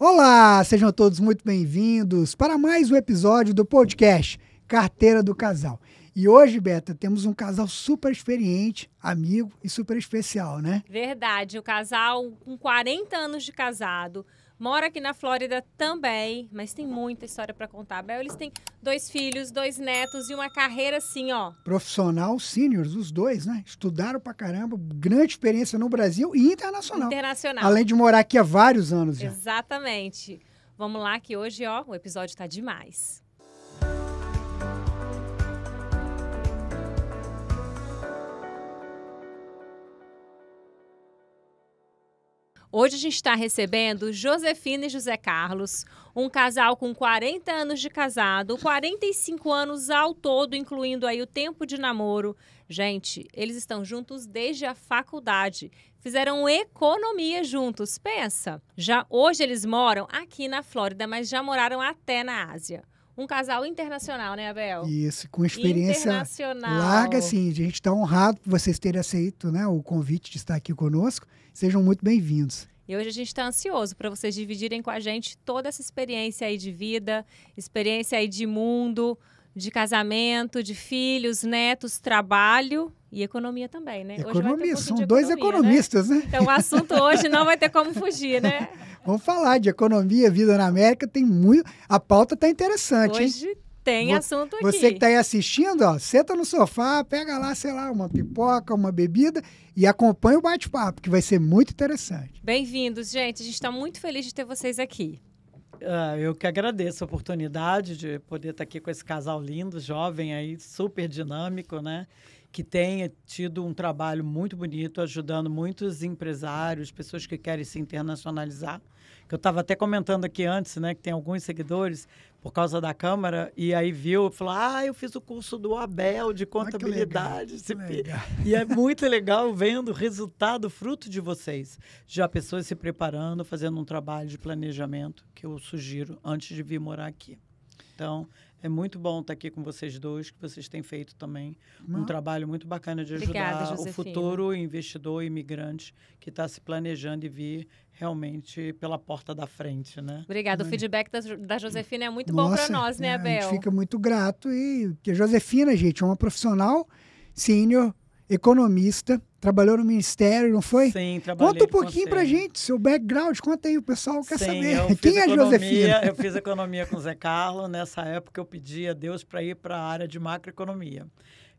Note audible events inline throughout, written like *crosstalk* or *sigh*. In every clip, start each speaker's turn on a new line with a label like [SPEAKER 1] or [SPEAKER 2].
[SPEAKER 1] Olá, sejam todos muito bem-vindos para mais um episódio do podcast Carteira do Casal. E hoje, Beta, temos um casal super experiente, amigo e super especial, né?
[SPEAKER 2] Verdade, o casal com 40 anos de casado, mora aqui na Flórida também, mas tem muita história para contar. Bel, eles têm dois filhos, dois netos e uma carreira assim, ó.
[SPEAKER 1] Profissional, seniors, os dois, né? Estudaram pra caramba, grande experiência no Brasil e
[SPEAKER 2] internacional. Internacional. Além de
[SPEAKER 1] morar aqui há vários anos já.
[SPEAKER 2] Exatamente. Vamos lá que hoje, ó, o episódio tá demais. Hoje a gente está recebendo Josefina e José Carlos, um casal com 40 anos de casado, 45 anos ao todo, incluindo aí o tempo de namoro. Gente, eles estão juntos desde a faculdade. Fizeram economia juntos, pensa. Já hoje eles moram aqui na Flórida, mas já moraram até na Ásia um casal internacional, né, Abel?
[SPEAKER 1] Isso, com experiência larga, sim. A gente está honrado por vocês terem aceito né, o convite de estar aqui conosco. Sejam muito bem-vindos.
[SPEAKER 2] E hoje a gente está ansioso para vocês dividirem com a gente toda essa experiência aí de vida, experiência aí de mundo, de casamento, de filhos, netos, trabalho e economia também, né? Economia,
[SPEAKER 3] um
[SPEAKER 1] são economia, dois né? economistas, né? né?
[SPEAKER 2] Então o assunto hoje não vai ter como fugir, né?
[SPEAKER 1] *laughs* Vamos falar de economia, vida na América, tem muito. A pauta tá interessante. Hoje
[SPEAKER 2] hein? tem assunto aqui. Você que está
[SPEAKER 1] aí assistindo, ó, senta no sofá, pega lá, sei lá, uma pipoca, uma bebida e acompanha o bate-papo, que vai ser muito interessante.
[SPEAKER 4] Bem-vindos, gente. A gente está muito feliz de ter vocês aqui. É, eu que agradeço a oportunidade de poder estar tá aqui com esse casal lindo, jovem aí, super dinâmico, né? que tenha tido um trabalho muito bonito, ajudando muitos empresários, pessoas que querem se internacionalizar. Que eu estava até comentando aqui antes, né, que tem alguns seguidores por causa da Câmara, e aí viu, falou: Ah, eu fiz o curso do Abel de contabilidade. Ah, legal, legal. *laughs* E é muito legal vendo o resultado, fruto de vocês. Já pessoas se preparando, fazendo um trabalho de planejamento que eu sugiro antes de vir morar aqui. Então, é muito bom estar tá aqui com vocês dois, que vocês têm feito também Não. um trabalho muito bacana de ajudar Obrigada, o futuro investidor imigrante que está se planejando e vir realmente pela porta da frente, né? Obrigada. O é? feedback
[SPEAKER 2] da, da Josefina é muito Nossa, bom para nós, né, Abel? É, a gente fica
[SPEAKER 1] muito grato e que a Josefina, gente, é uma profissional sênior economista, trabalhou no ministério, não foi? Sim, trabalhei. Conta um pouquinho para gente, seu background, conta aí, o pessoal quer Sim, saber. *laughs* Quem é economia, é Josefina? Eu
[SPEAKER 4] fiz economia com o Zé Carlos nessa época eu pedi a Deus para ir para a área de macroeconomia.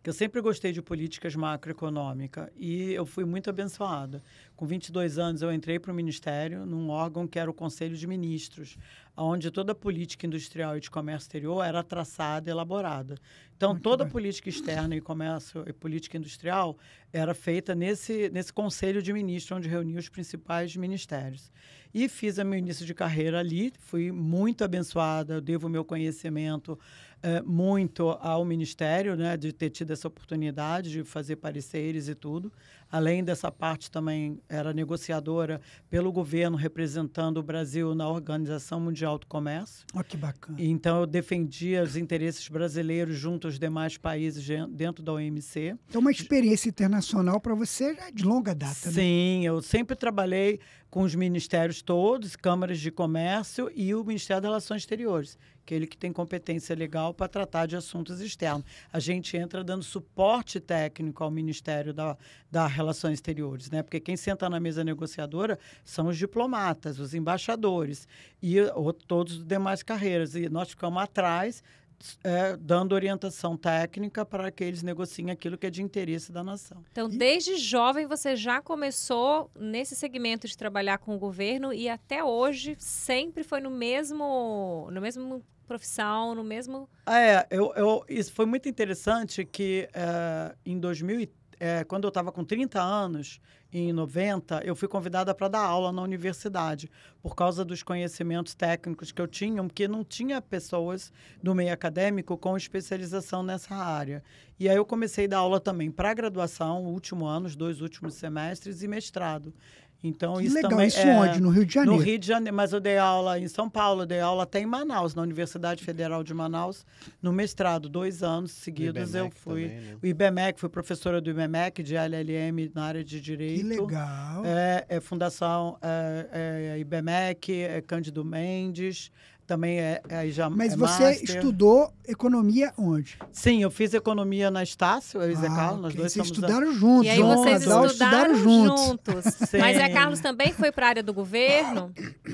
[SPEAKER 4] Que eu sempre gostei de políticas macroeconômicas e eu fui muito abençoada. Com 22 anos eu entrei para o ministério, num órgão que era o Conselho de Ministros onde toda a política industrial e de comércio exterior era traçada, elaborada. Então, Muito toda a política externa e comércio e política industrial era feita nesse, nesse conselho de ministros, onde reunia os principais ministérios. E fiz o meu início de carreira ali, fui muito abençoada, eu devo meu conhecimento eh, muito ao Ministério, né, de ter tido essa oportunidade de fazer pareceres e tudo. Além dessa parte, também era negociadora pelo governo, representando o Brasil na Organização Mundial do Comércio. Olha que bacana. Então, eu defendia os interesses brasileiros junto aos demais países dentro da OMC. Então, uma experiência internacional para você já é de longa data, né? Sim, né? eu sempre trabalhei com os ministérios todos, câmaras de comércio e o Ministério das Relações Exteriores aquele que tem competência legal para tratar de assuntos externos. A gente entra dando suporte técnico ao Ministério da, da Relações Exteriores, né? Porque quem senta na mesa negociadora são os diplomatas, os embaixadores e ou, todos os demais carreiras. E nós ficamos atrás é, dando orientação técnica para que eles negociem aquilo que é de interesse da nação.
[SPEAKER 2] Então, desde jovem você já começou nesse segmento de trabalhar com o governo e até hoje sempre foi no mesmo no mesmo profissão, no mesmo.
[SPEAKER 4] É, eu, eu isso foi muito interessante que é, em 2000 É, eh, quando eu estava com 30 anos, em 90, eu fui convidada para dar aula na universidade, por causa dos conhecimentos técnicos que eu tinha, porque não tinha pessoas do meio acadêmico com especialização nessa área. E aí eu comecei a dar aula também para graduação, último ano, os dois últimos semestres, e mestrado. Então que isso legal, também isso é, onde? No Rio de Janeiro? No Rio de Janeiro, mas eu dei aula em São Paulo, dei aula até em Manaus, na Universidade Federal de Manaus, no mestrado, dois anos seguidos eu fui. Também, né? O IBMEC, fui professora do IBMEC, de LLM na área de Direito. Que legal! É, é Fundação é, é, IBMEC, é Cândido Mendes, também é, é já Mas é você estudou
[SPEAKER 1] economia onde?
[SPEAKER 4] Sim, eu fiz economia na Estácio, eu e Zé ah, Carlos, nós dois vocês estudaram a... juntos. E aí vocês estudaram, estudaram juntos. juntos. *laughs* Mas Zé
[SPEAKER 2] Carlos também foi para a área do governo?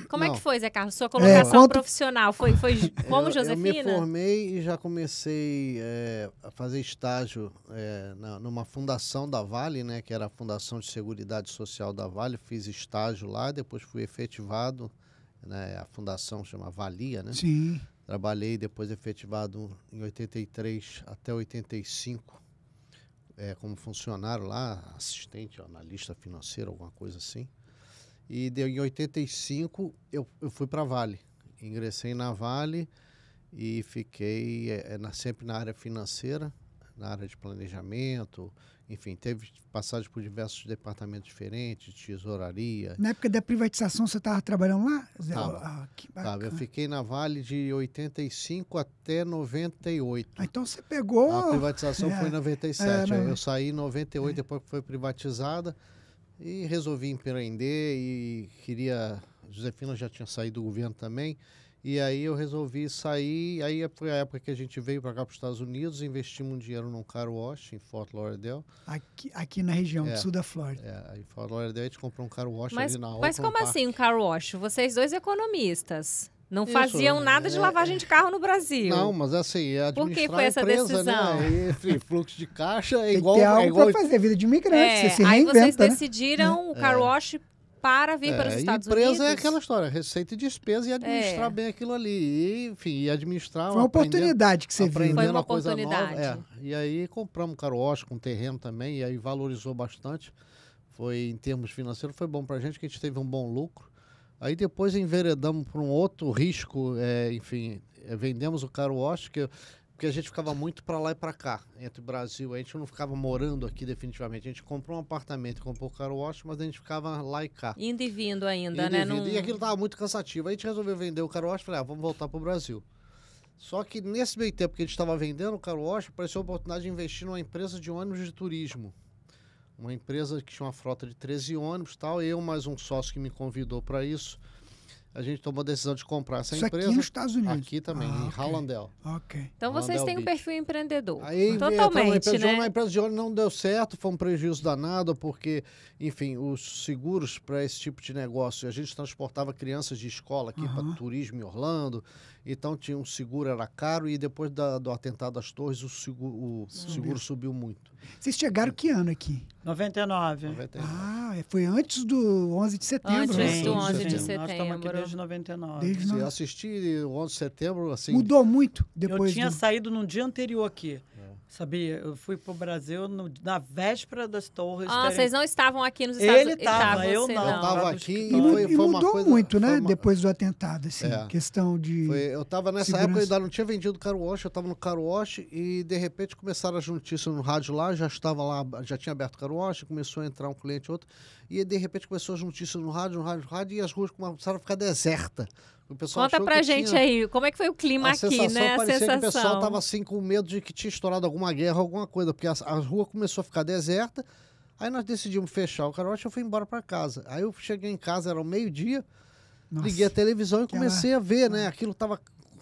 [SPEAKER 2] Como é Não. é que foi, Zé Carlos? Sua é. colocação é, quanto... profissional foi, foi *laughs* como eu, Josefina? Eu me
[SPEAKER 3] formei e já comecei é, a fazer estágio na, numa fundação da Vale, né, que era a Fundação de Seguridade Social da Vale, fiz estágio lá, depois fui efetivado né? A fundação chama Valia, né? Sim. Trabalhei depois efetivado em 83 até 85 é, eh, como funcionário lá, assistente, analista financeiro, alguma coisa assim. E de, em 85 eu, eu fui para Vale. Ingressei na Vale e fiquei é, na, sempre na área financeira, na área de planejamento, enfim, teve passagem por diversos departamentos diferentes, tesouraria. Na
[SPEAKER 1] época da privatização, você estava trabalhando lá? Tava. Ah,
[SPEAKER 3] que tava. Eu fiquei na Vale de 85 até 98. Ah, então você pegou... A privatização é. foi em 97. *laughs* É, eu, é, eu saí em 98, é. depois que foi privatizada, e resolvi empreender e queria... Josefina já tinha saído do governo também, e aí eu resolvi sair. Aí foi a época que a gente veio para cá para os Estados Unidos, investimos um dinheiro num car wash em Fort Lauderdale.
[SPEAKER 1] Aqui, aqui na região, é, sul da Flórida.
[SPEAKER 3] É, em Fort Lauderdale a gente comprou um car wash mas, ali na Oakland Mas como Park. assim
[SPEAKER 2] um car wash? Vocês dois economistas. Não Isso, faziam é, nada de é, lavagem de carro no Brasil. Não,
[SPEAKER 3] mas assim, administrar é Por que foi essa empresa, né? decisão? Né? E fluxo de caixa é igual... Tem é algo é igual... fazer vida de imigrante, é, você se Aí vocês né?
[SPEAKER 2] decidiram né? o car wash para vir é, para os é, Estados empresa é Unidos. Empresa é
[SPEAKER 3] aquela história, receita e despesa e é. administrar é. bem aquilo ali. E, enfim, e administrar. Foi uma oportunidade que você viu. Né? Foi uma oportunidade. Nova, é. E aí compramos o caroche com um terreno também, e aí valorizou bastante. Foi, em termos financeiros, foi bom para a gente, que a gente teve um bom lucro. Aí depois enveredamos para um outro risco, é, enfim, vendemos o caroche, que porque a gente ficava muito para lá e para cá, entre o Brasil. A gente não ficava morando aqui definitivamente. A gente comprou um apartamento, comprou o Carwash, mas a gente ficava lá e cá. Indo
[SPEAKER 2] e vindo ainda, Indo né? E, não... e aquilo
[SPEAKER 3] tava muito cansativo. Aí a gente resolveu vender o Carwash e falei, ah, vamos voltar pro Brasil. Só que nesse meio tempo que a gente estava vendendo o Carwash, apareceu a oportunidade de investir numa empresa de ônibus de turismo. Uma empresa que tinha uma frota de 13 ônibus tal. Eu, mais um sócio que me convidou para isso a gente tomou a decisão de comprar essa Isso empresa. Aqui é nos Estados Unidos. Aqui também, ah, em okay. Hallandale. Ok. Então vocês têm um
[SPEAKER 2] perfil empreendedor. Aí, Totalmente. né? a
[SPEAKER 3] empresa de hoje né? não deu certo, foi um prejuízo danado, porque, enfim, os seguros para esse tipo de negócio, a gente transportava crianças de escola aqui para turismo em Orlando, então tinha um seguro, era caro, e depois da, do atentado às torres, o
[SPEAKER 4] seguro, o subiu. seguro subiu muito. Vocês chegaram que ano aqui? 99. 99. Ah,
[SPEAKER 1] é, foi antes do 11 de setembro. Antes né? do 11 de setembro. Nós estamos
[SPEAKER 4] aqui desde 99. Desde Eu assisti o 11 de setembro, assim... Mudou muito depois Eu tinha do... saído no dia anterior aqui. Sabia? Eu fui pro Brasil no, na véspera das torres. Ah, terem... vocês não
[SPEAKER 2] estavam aqui nos Estados Unidos? Ele estava,
[SPEAKER 4] eu não. Eu estava aqui e, foi, e foi mudou coisa,
[SPEAKER 1] muito, né? Uma... Depois do atentado, assim, é. questão de foi, Eu estava nessa segurança. época, eu ainda
[SPEAKER 3] não tinha vendido car wash, eu estava no car wash e, de repente, começaram as notícias no rádio lá, já estava lá, já tinha aberto car wash, começou a entrar um cliente, outro e de repente começou as notícias no rádio, no rádio, no rádio, e as ruas começaram a ficar desertas. O pessoal Conta pra gente tinha... aí,
[SPEAKER 2] como é que foi o clima a aqui, né? a sensação. que o pessoal tava
[SPEAKER 3] assim com medo de que tinha estourado alguma guerra, alguma coisa, porque a, a rua começou a ficar deserta. Aí nós decidimos fechar o carote e eu fui embora para casa. Aí eu cheguei em casa, era o meio-dia, liguei a televisão e comecei a ver, ah. né? Aquilo tava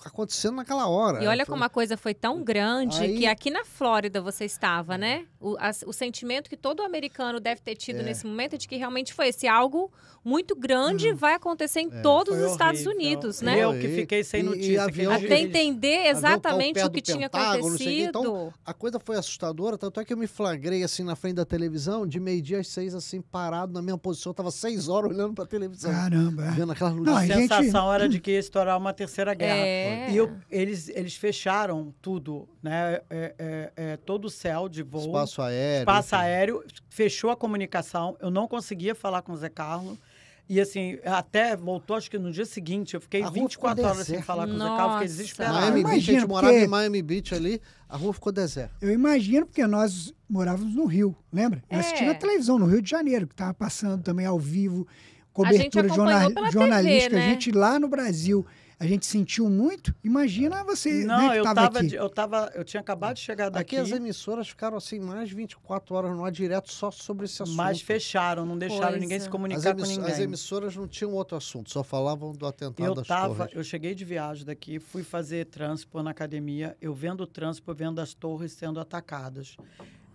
[SPEAKER 3] acontecendo naquela hora. E né? olha como a
[SPEAKER 2] coisa foi tão grande aí... que aqui na Flórida você estava, é. né? O, a, o sentimento que todo americano deve ter tido é. nesse momento é de que realmente foi esse algo muito grande vai acontecer em é, todos os horrível. Estados Unidos, né? Eu que fiquei
[SPEAKER 4] sem notícia. E, e avião, até
[SPEAKER 2] entender exatamente o que tinha então, acontecido. Então,
[SPEAKER 3] a coisa foi assustadora, tanto é que eu me flagrei assim na frente da televisão, de meio-dia às seis, assim, parado na minha posição. Eu tava seis horas olhando pra televisão. Caramba. É. Vendo aquelas luzes. Não, a, a gente... sensação era de *laughs* que
[SPEAKER 4] ia estourar uma terceira guerra. É. É. E eu, eles, eles fecharam tudo, né? É, é, é, todo o céu de voo. Espaço aéreo. Espaço aéreo. Fechou a comunicação. Eu não conseguia falar com o Zé Carlos. E assim, até voltou, acho que no dia seguinte, eu fiquei 24 horas deserto. sem falar com Nossa. o Zé Carlos, fiquei desesperado. Miami Beach, a gente morava em
[SPEAKER 3] Miami Beach ali, a rua ficou deserta.
[SPEAKER 1] Eu imagino, porque nós morávamos no Rio, lembra? É. Eu na televisão, no Rio de Janeiro, que estava passando também ao vivo, cobertura jornal, jornalística. TV, né? A gente lá no Brasil
[SPEAKER 3] a gente sentiu muito. Imagina você.
[SPEAKER 1] Né, não, né, eu, tava tava eu
[SPEAKER 4] tava, eu tinha acabado de chegar daqui. Aqui as
[SPEAKER 3] emissoras ficaram assim mais 24 horas no ar direto só sobre esse assunto. Mas fecharam,
[SPEAKER 4] não deixaram pois ninguém é. se comunicar com ninguém. As
[SPEAKER 3] emissoras não tinham outro assunto, só falavam do atentado eu das tava,
[SPEAKER 4] torres. Eu cheguei de viagem daqui, fui fazer trânsito na academia, eu vendo o transpor, vendo as torres sendo atacadas.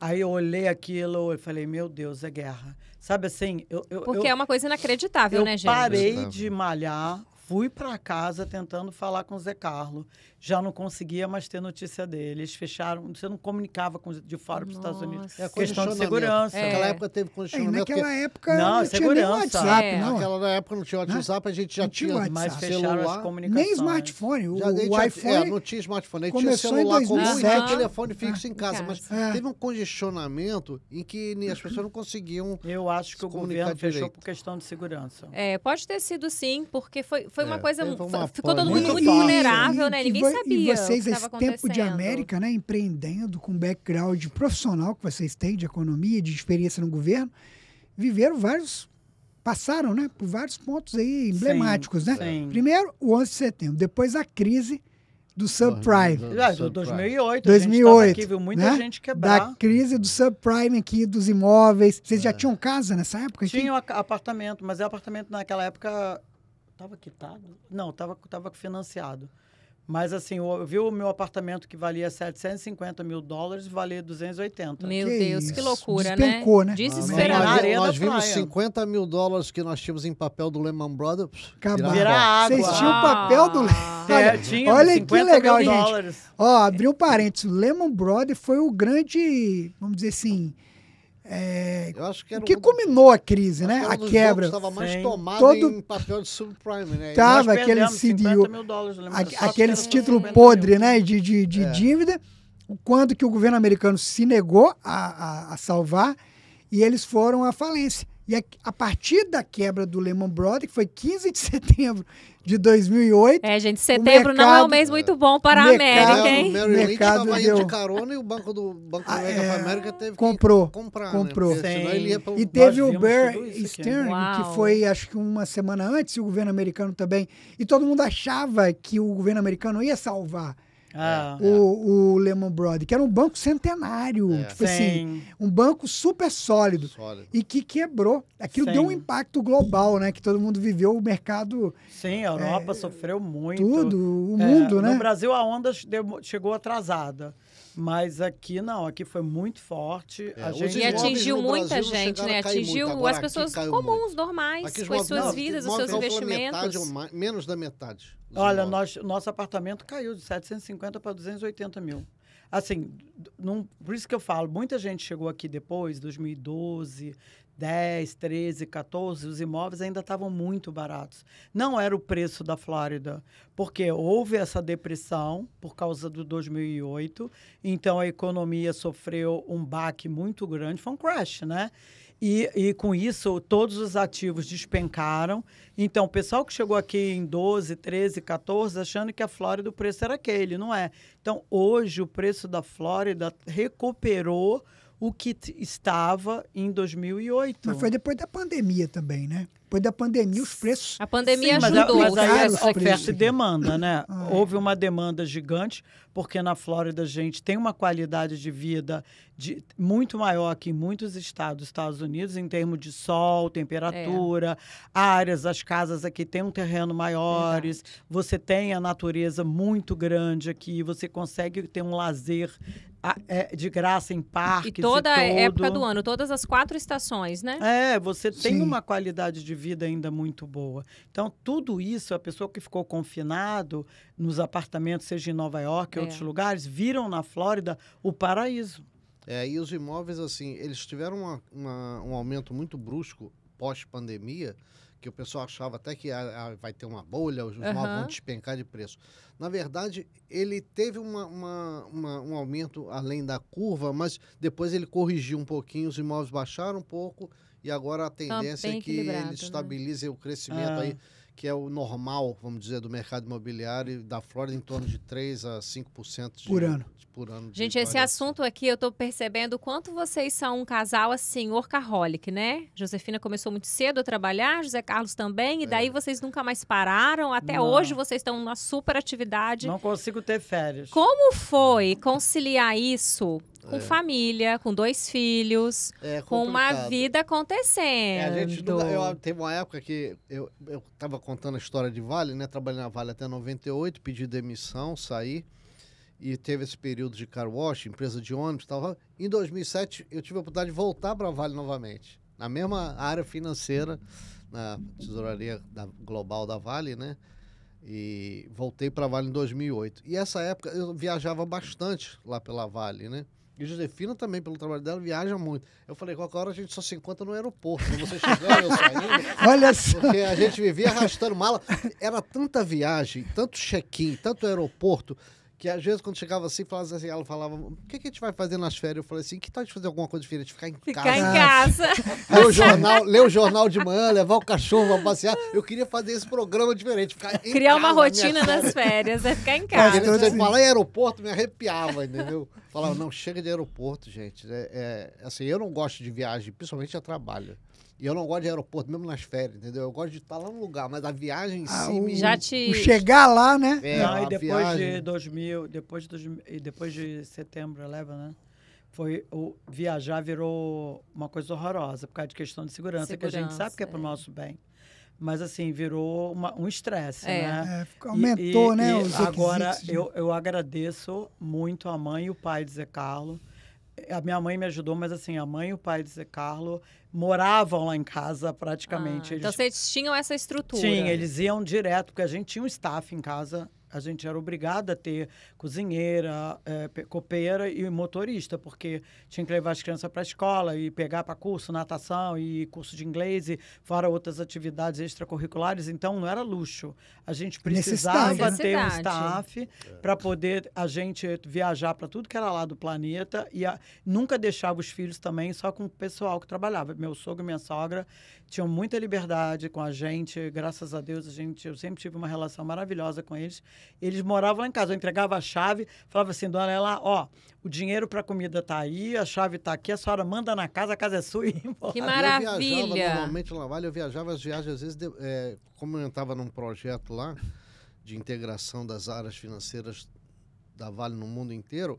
[SPEAKER 4] Aí eu olhei aquilo e falei, meu Deus, é guerra. Sabe assim? Eu, eu Porque eu, é uma coisa inacreditável, né, gente? Eu parei de malhar, fui para casa tentando falar com o Zé Carlo. Já não conseguia mais ter notícia dele. Eles fecharam, você não comunicava com, de fora para os Estados Unidos. É questão de segurança. É. Naquela época teve condicionamento. naquela porque... época não, não segurança. tinha WhatsApp, é. não. Naquela
[SPEAKER 3] época não tinha WhatsApp, a gente já não tinha, tinha mas fecharam as Nem smartphone. O, já, o é, iPhone. É, não tinha smartphone. Aí tinha celular comum e telefone ah, fixo ah, em casa. Em casa. Mas é. teve um congestionamento em que as pessoas não conseguiam. Eu acho que
[SPEAKER 4] o governo fechou por questão de segurança.
[SPEAKER 2] É, pode ter sido sim, porque foi foi uma é, coisa. Uma ficou todo
[SPEAKER 1] mundo muito vulnerável, né? Ninguém sabia. E vocês, é esse tempo de América, né? Empreendendo com background profissional que vocês têm de economia, de experiência no governo, viveram vários. Passaram, né? Por vários pontos aí emblemáticos, sim, né? Sim. Primeiro, o 11 de setembro. Depois, a crise do subprime. Ah, do 2008. 2008. Aqui, viu muita né? gente quebrar. Da crise do subprime aqui, dos imóveis. Vocês é. já tinham casa nessa
[SPEAKER 4] época? Tinha um apartamento, mas é apartamento naquela época Tava quitado? Não, tava, tava financiado. Mas assim, eu vi o meu apartamento que valia 750 mil dólares valia 280. Meu que Deus, isso? que loucura, né? Despencou, né? né? Desesperado. Nós, nós, nós vimos
[SPEAKER 3] 50 mil dólares que nós tínhamos em papel do Lehman Brothers. Acabou. Virar água. Vocês tinham ah. papel do é, Olha, tinha olha que legal, gente. Dólares. Ó, abriu parênteses. O Lehman Brothers
[SPEAKER 1] foi o grande, vamos dizer assim, é, eu acho que era que um, culminou a crise, né? A quebra. Estava mais Sim. tomado Todo... em
[SPEAKER 3] papel de subprime, né? Tava aquele
[SPEAKER 1] CDU, aqueles títulos podre, mil. né? De, de, de é. dívida. O quanto que o governo americano se negou a, a, a salvar e eles foram à falência. E a, a, partir da quebra do Lehman Brothers, que foi 15 de *laughs* setembro de 2008. É, gente, setembro mercado, não é um mês
[SPEAKER 2] muito bom para a América, hein? o Mary mercado Lynch deu... de carona e o Banco do Banco da ah, é, América
[SPEAKER 1] teve comprou, comprar, né? comprou. Né? Pro... E teve Nós o Bear né? Stearns, que foi acho que uma semana antes, o governo americano também. E todo mundo achava que o governo americano ia salvar ah, o, o Lehman Brothers, que era um banco centenário, é. tipo assim, um banco super sólido, sólido. e que quebrou. Aquilo Sim. deu um impacto global, né? Que todo mundo viveu, o mercado.
[SPEAKER 4] Sim, a Europa é, sofreu muito. Tudo, o é, mundo, né? No Brasil a onda chegou atrasada. Mas aqui não, aqui foi muito forte. É, a gente... E atingiu muita gente, né? Atingiu Agora,
[SPEAKER 2] as pessoas comuns, normais, com as suas não, vidas, os seus investimentos. Metade,
[SPEAKER 4] mais, menos da metade. Olha, nós, nosso apartamento caiu de 750 para 280 mil. Assim, num, por isso que eu falo, muita gente chegou aqui depois, 2012, 10, 13, 14, os imóveis ainda estavam muito baratos. Não era o preço da Flórida, porque houve essa depressão por causa do 2008, então a economia sofreu um baque muito grande, foi um crash, né? E, e com isso, todos os ativos despencaram. Então, o pessoal que chegou aqui em 12, 13, 14, achando que a Flórida o preço era aquele, não é? Então, hoje, o preço da Flórida recuperou o que estava em 2008. Mas foi
[SPEAKER 1] depois da pandemia também, né? Depois da pandemia, os preços. A pandemia Sim, ajudou. Mas, a, mas oferta e
[SPEAKER 4] demanda, né? Ah, é. Houve uma demanda gigante, porque na Flórida a gente tem uma qualidade de vida de, muito maior que em muitos estados dos Estados Unidos, em termos de sol, temperatura, é. áreas, as casas aqui têm um terreno maiores, você tem a natureza muito grande aqui, você consegue ter um lazer é, de graça em parques. E toda e época do ano,
[SPEAKER 2] todas as quatro estações, né?
[SPEAKER 4] É, você tem Sim. uma qualidade de vida ainda muito boa. Então, tudo isso, a pessoa que ficou confinado, nos apartamentos, seja em Nova York é. ou outros lugares, viram na Flórida o paraíso. É, e os imóveis, assim, eles tiveram uma, uma, um aumento muito brusco
[SPEAKER 3] pós-pandemia, que o pessoal achava até que a, ah, a, ah, vai ter uma bolha, os imóveis uhum. vão despencar de preço. Na verdade, ele teve uma, uma, uma, um aumento além da curva, mas depois ele corrigiu um pouquinho, os imóveis baixaram um pouco e agora a tendência é tá que ele né? estabilize né? o crescimento ah. aí que é o normal, vamos dizer, do mercado imobiliário da Flórida, em torno de 3 a 5% de, por ano. De, por ano Gente, esse
[SPEAKER 2] assunto aqui eu estou percebendo o quanto vocês são um casal assim, orcaholic, né? Josefina começou muito cedo a trabalhar, José Carlos também, e é. daí vocês nunca mais pararam. Até Não. hoje vocês estão numa super atividade. Não
[SPEAKER 4] consigo ter férias.
[SPEAKER 2] Como foi conciliar isso com é. família, com dois filhos, é com uma vida acontecendo. É, a gente não, eu,
[SPEAKER 3] teve uma época que eu, eu tava contando a história de Vale, né? Trabalhei na Vale até 98, pedi demissão, saí. E teve esse período de car wash, empresa de ônibus e tal. Em 2007, eu tive a oportunidade de voltar para a Vale novamente. Na mesma área financeira, na tesouraria da, global da Vale, né? E voltei para a Vale em 2008. E essa época eu viajava bastante lá pela Vale, né? E Josefina também, pelo trabalho dela, viaja muito. Eu falei, qualquer hora a gente só se encontra no aeroporto. Você chegando, eu saindo. *laughs* Olha só. Porque a gente vivia arrastando mala. Era tanta viagem, tanto check-in, tanto aeroporto, que às vezes quando chegava assim, falava assim, ela falava, o que, é que a gente vai fazer nas férias? Eu falei assim, que tal de fazer alguma coisa diferente? Ficar em Ficar casa.
[SPEAKER 2] Ficar em *laughs* casa. ler, o jornal,
[SPEAKER 3] ler o jornal de manhã, levar o cachorro pra passear. Eu queria fazer esse programa diferente. Ficar Criar uma rotina *laughs* nas férias, é ficar em casa. Mas, então, falar em aeroporto me arrepiava, entendeu? Falava, não, chega de aeroporto, gente. É, é, assim, eu não gosto de viagem, principalmente a trabalho. E eu não gosto de aeroporto, mesmo nas férias, entendeu? Eu gosto de estar lá no lugar, mas a viagem em ah, si... O, já te... chegar
[SPEAKER 4] lá, né? É, não, e depois viagem... de 2000, depois de, 2000, e depois de setembro 11, né? Foi, o viajar virou uma coisa horrorosa, por causa de questão de segurança, segurança que a gente sabe que é, é para o nosso bem. Mas, assim, virou uma, um estresse, é. né? É, aumentou, e, né? E agora, né? eu, eu agradeço muito a mãe e o pai de Zé Carlos, a minha mãe me ajudou, mas assim, a mãe e o pai de Zé Carlo moravam lá em casa praticamente. Ah, eles... Então
[SPEAKER 2] vocês tinham essa estrutura? Tinha, eles
[SPEAKER 4] iam direto, porque a gente tinha um staff em casa a gente era obrigada a ter cozinheira, é, copeira e motorista, porque tinha que levar as crianças para a escola e pegar para curso, natação e curso de inglês e fora outras atividades extracurriculares. Então, não era luxo. A gente né? precisava ter um staff para poder a gente viajar para tudo que era lá do planeta e a, nunca deixava os filhos também só com o pessoal que trabalhava. Meu sogro e minha sogra, tinham muita liberdade com a gente, graças a Deus, a gente, eu sempre tive uma relação maravilhosa com eles. Eles moravam lá em casa, eu entregava a chave, falava assim, dona ela, ó, o dinheiro para comida tá aí, a chave tá aqui, a senhora manda na casa, a casa é sua e embora. Que maravilha! Eu normalmente
[SPEAKER 3] lá vale, eu viajava as viagens, às vezes, de, é, como eu estava num projeto lá, de integração das áreas financeiras da Vale no mundo inteiro,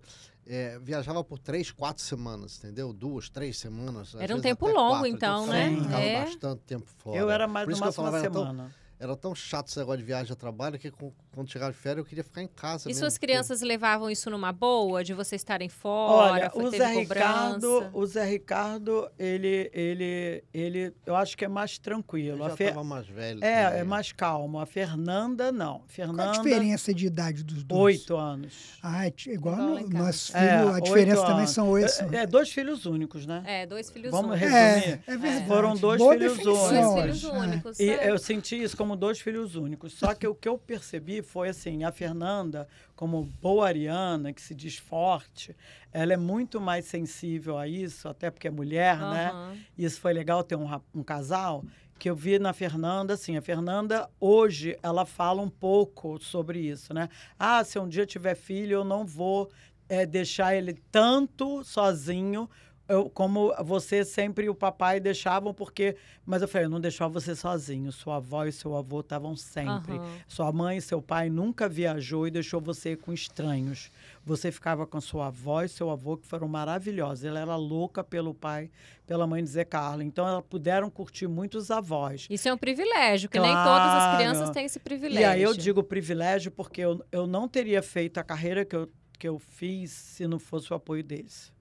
[SPEAKER 3] é, viajava por três, quatro semanas, entendeu? Duas, três semanas. Era um tempo
[SPEAKER 2] longo, quatro, então, então, né? Ficava é.
[SPEAKER 3] bastante tempo fora. Eu era mais do uma semana. Era tão, era tão chato esse negócio de viagem a trabalho que com, quando chegar de férias, eu queria ficar em casa. E
[SPEAKER 2] mesmo, suas crianças porque... levavam isso numa boa, de vocês estarem fora? Olha, foi, o, Zé Ricardo,
[SPEAKER 4] o Zé Ricardo, ele, ele, ele, eu acho que é mais tranquilo. Ele já Fer... mais velho. É, é mais calmo. A Fernanda, não. Fernanda, Qual a diferença
[SPEAKER 1] de idade dos dois?
[SPEAKER 4] Oito anos.
[SPEAKER 1] Ah, é igual no, nosso é, filho, é, a diferença também são oito. É, é, é,
[SPEAKER 4] dois filhos únicos, né? É, dois filhos Vamos únicos. Vamos resumir. É, é verdade. Foram dois Boa filhos definição. únicos. Dois filhos únicos. E é. eu senti isso como dois filhos únicos. Só que o que eu percebi foi assim: a Fernanda, como boa ariana, que se diz forte, ela é muito mais sensível a isso, até porque é mulher, uhum. né? Isso foi legal ter um, um casal que eu vi na Fernanda, assim, a Fernanda hoje ela fala um pouco sobre isso, né? Ah, se um dia tiver filho, eu não vou é, deixar ele tanto sozinho, eu, como você sempre e o papai deixavam, porque. Mas eu falei, eu não deixava você sozinho. Sua avó e seu avô estavam sempre. Uhum. Sua mãe e seu pai nunca viajou e deixou você com estranhos. Você ficava com sua avó e seu avô, que foram maravilhosos. Ela era louca pelo pai, pela mãe de Zé Carla. Então, elas puderam curtir muitos avós.
[SPEAKER 2] Isso é um privilégio, que claro. nem todas as crianças têm esse privilégio. E aí eu
[SPEAKER 4] digo privilégio porque eu, eu não teria feito a carreira que eu, que eu fiz se não fosse o apoio deles.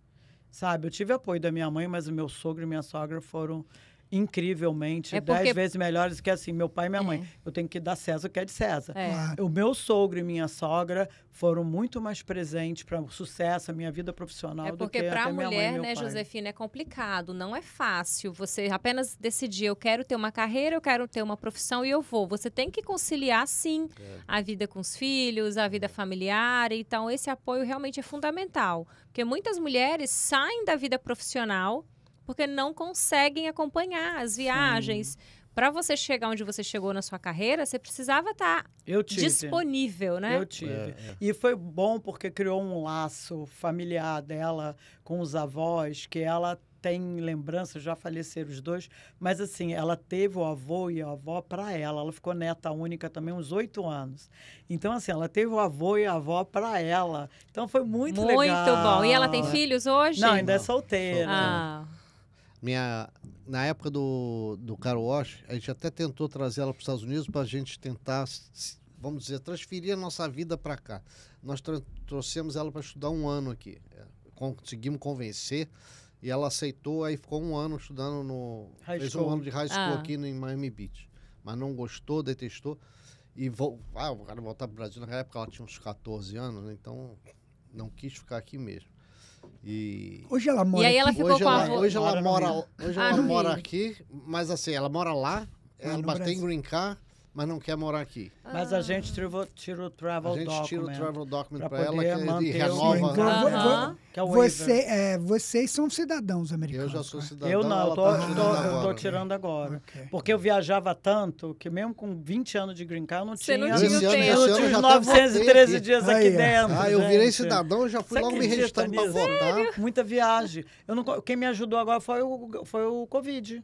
[SPEAKER 4] Sabe, eu tive apoio da minha mãe, mas o meu sogro e minha sogra foram incrivelmente, é porque... dez vezes melhores que assim, meu pai e minha é. mãe. Eu tenho que dar César o que é de César. É. O meu sogro e minha sogra foram muito mais presentes para o sucesso, a minha vida profissional é porque para a mulher, né, Josefina,
[SPEAKER 2] é complicado, não é fácil. Você apenas decidir, eu quero ter uma carreira, eu quero ter uma profissão e eu vou. Você tem que conciliar sim a vida com os filhos, a vida uhum. familiar, então esse apoio realmente é fundamental, porque muitas mulheres saem da vida profissional porque não conseguem acompanhar as viagens. Para você chegar onde você chegou na sua carreira, você precisava tá
[SPEAKER 4] estar disponível, né? Eu tive. É, é. E foi bom porque criou um laço familiar dela com os avós, que ela tem lembrança, já faleceram os dois, mas assim, ela teve o avô e a avó para ela. Ela ficou neta única também uns oito anos. Então, assim, ela teve o avô e a avó para ela. Então, foi muito, muito legal. Muito bom. E ela tem
[SPEAKER 2] filhos hoje? Não, ainda é Não. é solteira. Ah.
[SPEAKER 3] Minha, na época do, do Car Wash, a gente até tentou trazer ela para os Estados Unidos para a gente tentar, vamos dizer, transferir a nossa vida para cá. Nós trouxemos ela para estudar um ano aqui. É, conseguimos convencer e ela aceitou, aí ficou um ano estudando no. High fez school. um ano de high school ah. aqui em Miami Beach. Mas não gostou, detestou. E vou, ah, o cara voltar para o Brasil. Naquela época ela tinha uns 14 anos, né? então não quis ficar aqui mesmo. E... Hoje ela mora e aí ela ficou hoje com ela, a avó. Hoje ela mora, hoje ela ah, mora aqui, mas assim, ela mora lá, ela tem green card, mas não quer morar aqui. Mas a gente
[SPEAKER 4] tirou, o travel document. A gente tira o travel document para ela que, e renova. Então, uh -huh. você,
[SPEAKER 1] é, vocês são cidadãos americanos. Eu já né? sou cidadão. Eu não, tá eu tô, tá tirando, agora, eu tô né?
[SPEAKER 4] tirando agora. Okay. Porque eu viajava tanto que mesmo com 20 anos de green card, eu não Você tinha. Não tinha eu, tempo. eu tinha os 913 dias aqui Aí, dentro. Ah, eu virei cidadão e já fui logo me registrando para votar. Muita viagem. Eu não, quem me ajudou agora foi o, foi o Covid.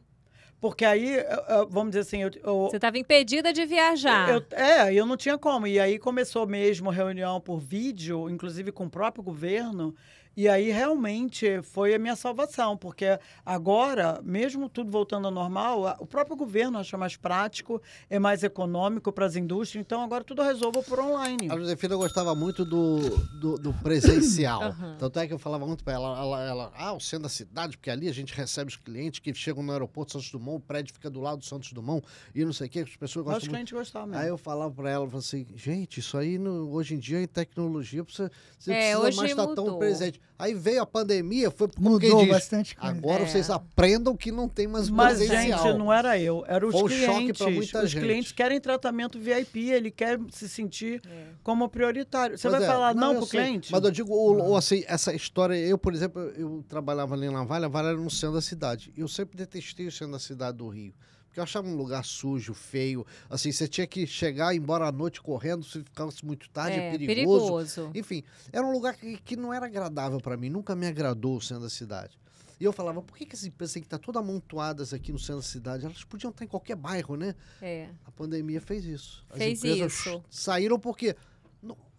[SPEAKER 4] Porque aí, vamos dizer assim. Eu, eu, Você estava impedida de viajar. Eu, é, eu não tinha como. E aí começou mesmo reunião por vídeo, inclusive com o próprio governo. E aí realmente foi a minha salvação, porque agora, mesmo tudo voltando ao normal, o próprio governo acha mais prático, é mais econômico para as indústrias, então agora tudo resolvo por online. A Josefina gostava muito do, do, do presencial. uhum. Tanto é que eu falava muito para
[SPEAKER 3] ela, ela, ela, ah, o centro da cidade, porque ali a gente recebe os clientes que chegam no aeroporto Santos Dumont, o prédio fica do lado do Santos Dumont, e não sei o que, as pessoas gostam. Os clientes
[SPEAKER 4] gostavam mesmo. Aí eu
[SPEAKER 3] falava para ela, falava assim, gente, isso aí no, hoje em dia em tecnologia, você, você é, precisa mais estar tá mudou. tão presente. Aí veio a pandemia, foi porque mudou diz, bastante coisa. Agora é. vocês aprendam que não tem mais Mas gente, não
[SPEAKER 4] era eu, era os foi clientes. Um muita os gente. clientes querem tratamento VIP, ele quer se sentir é. como prioritário. Você pois vai é. falar não, não pro sei. cliente? Mas eu digo,
[SPEAKER 3] ou, ou, assim, essa história, eu, por exemplo, eu trabalhava ali na Vale, a Vale era no centro da cidade. Eu sempre detestei o centro da cidade do Rio. Porque eu achava um lugar sujo, feio. Assim, você tinha que chegar embora à noite correndo, se ficasse muito tarde, é, é perigoso. perigoso. Enfim, era um lugar que, que não era agradável para mim, nunca me agradou o centro da cidade. E eu falava, por que, que essas empresas que estão tá todas amontoadas aqui no centro da cidade, elas podiam estar em qualquer bairro, né? É. A pandemia fez isso. As fez isso. saíram porque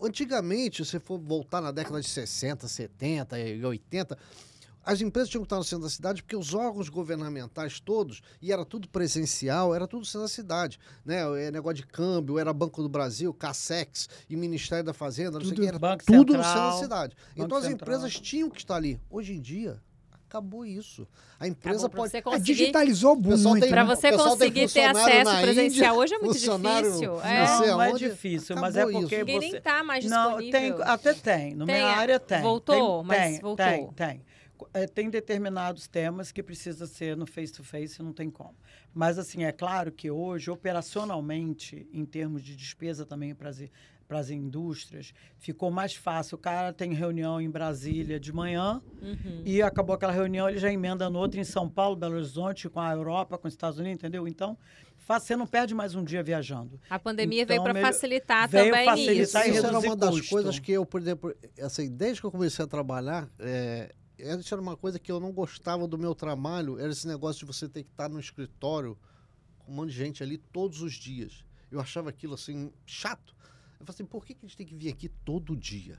[SPEAKER 3] antigamente, se for voltar na década de 60, 70 e 80, as empresas tinham que estar no centro da cidade porque os órgãos governamentais todos, e era tudo presencial, era tudo no centro da cidade. Né? É negócio de câmbio, era Banco do Brasil, Casex e Ministério da Fazenda, tudo, que, era Banco tudo Central, no centro da cidade. então as Central. empresas tinham que estar ali. Hoje em dia, acabou isso. A empresa Acabou, pode. É, conseguir... digitalizou muito. Para você
[SPEAKER 2] né? conseguir ter acesso presencial Índia, hoje é muito difícil. É. Não, é, é difícil, Acabou mas é porque. Isso. Você... nem está mais disponível. Não, tem,
[SPEAKER 4] até tem. No minha área tem. Voltou, tem, mas tem, voltou. Tem, tem. É, tem determinados temas que precisa ser no face-to-face, e não tem como. Mas, assim, é claro que hoje, operacionalmente, em termos de despesa também para as, para as indústrias, ficou mais fácil. O cara tem reunião em Brasília de manhã uhum. e acabou aquela reunião, ele já emenda noutra em São Paulo, Belo Horizonte, com a Europa, com os Estados Unidos, entendeu? Então, você não perde mais um dia viajando. A
[SPEAKER 2] pandemia então, veio para facilitar veio também
[SPEAKER 4] facilitar isso. E isso era uma das custo. coisas que eu, por exemplo, assim, desde que eu comecei a trabalhar... É
[SPEAKER 3] essa era uma coisa que eu não gostava do meu trabalho, era esse negócio de você ter que estar no escritório com um monte de gente ali todos os dias. Eu achava aquilo assim chato. Eu falei assim, por que, que a gente tem que vir aqui todo dia?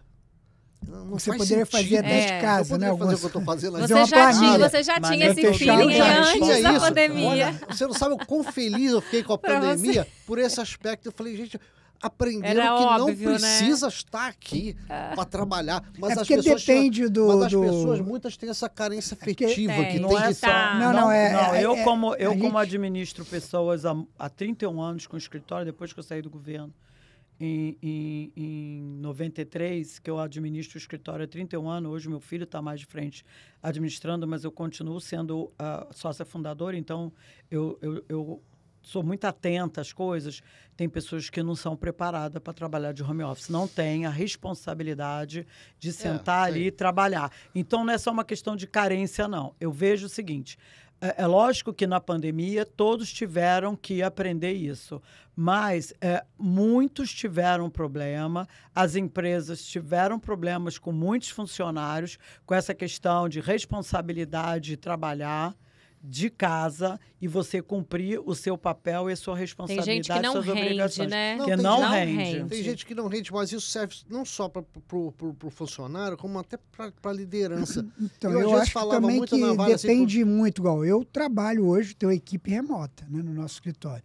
[SPEAKER 3] Não você faz poderia sentido. fazer 10 é. casas, né? Algumas... Fazer o que eu tô fazendo você, já tinha, você já tinha esse feeling antes da pandemia. Olha, você não sabe o quão feliz eu fiquei com a *laughs* pandemia você. por esse aspecto. Eu falei, gente, aprenderam Era que óbvio, não né? precisa né? estar aqui é. Ah. para trabalhar. Mas é as pessoas depende
[SPEAKER 1] do. Mas as do... pessoas,
[SPEAKER 3] muitas têm essa carência é afetiva que, tem, não é tá. Não, não, não, é. Não, é, eu, é, como, eu como
[SPEAKER 4] administro pessoas há, há 31 anos com escritório, depois que eu saí do governo. Em, em, em 93, que eu administro o escritório há 31 anos, hoje meu filho está mais de frente administrando, mas eu continuo sendo a ah, sócia fundadora, então eu, eu, eu sou muito atenta às coisas. Tem pessoas que não são preparadas para trabalhar de home office, não têm a responsabilidade de é, sentar é, ali e trabalhar. Então não é só uma questão de carência, não. Eu vejo o seguinte. É, é lógico que na pandemia todos tiveram que aprender isso, mas é, muitos tiveram problema, as empresas tiveram problemas com muitos funcionários, com essa questão de responsabilidade de trabalhar de casa e você cumprir o seu papel e a sua responsabilidade, tem gente que não suas rende, Né? Não, que tem, não, não rende. rende. Tem gente
[SPEAKER 3] que não rende, mas isso serve não só para o funcionário, como até para a liderança. *laughs* então, eu, eu acho também que assim, depende
[SPEAKER 1] assim, como... muito, igual eu trabalho hoje, tenho equipe remota né, no nosso escritório.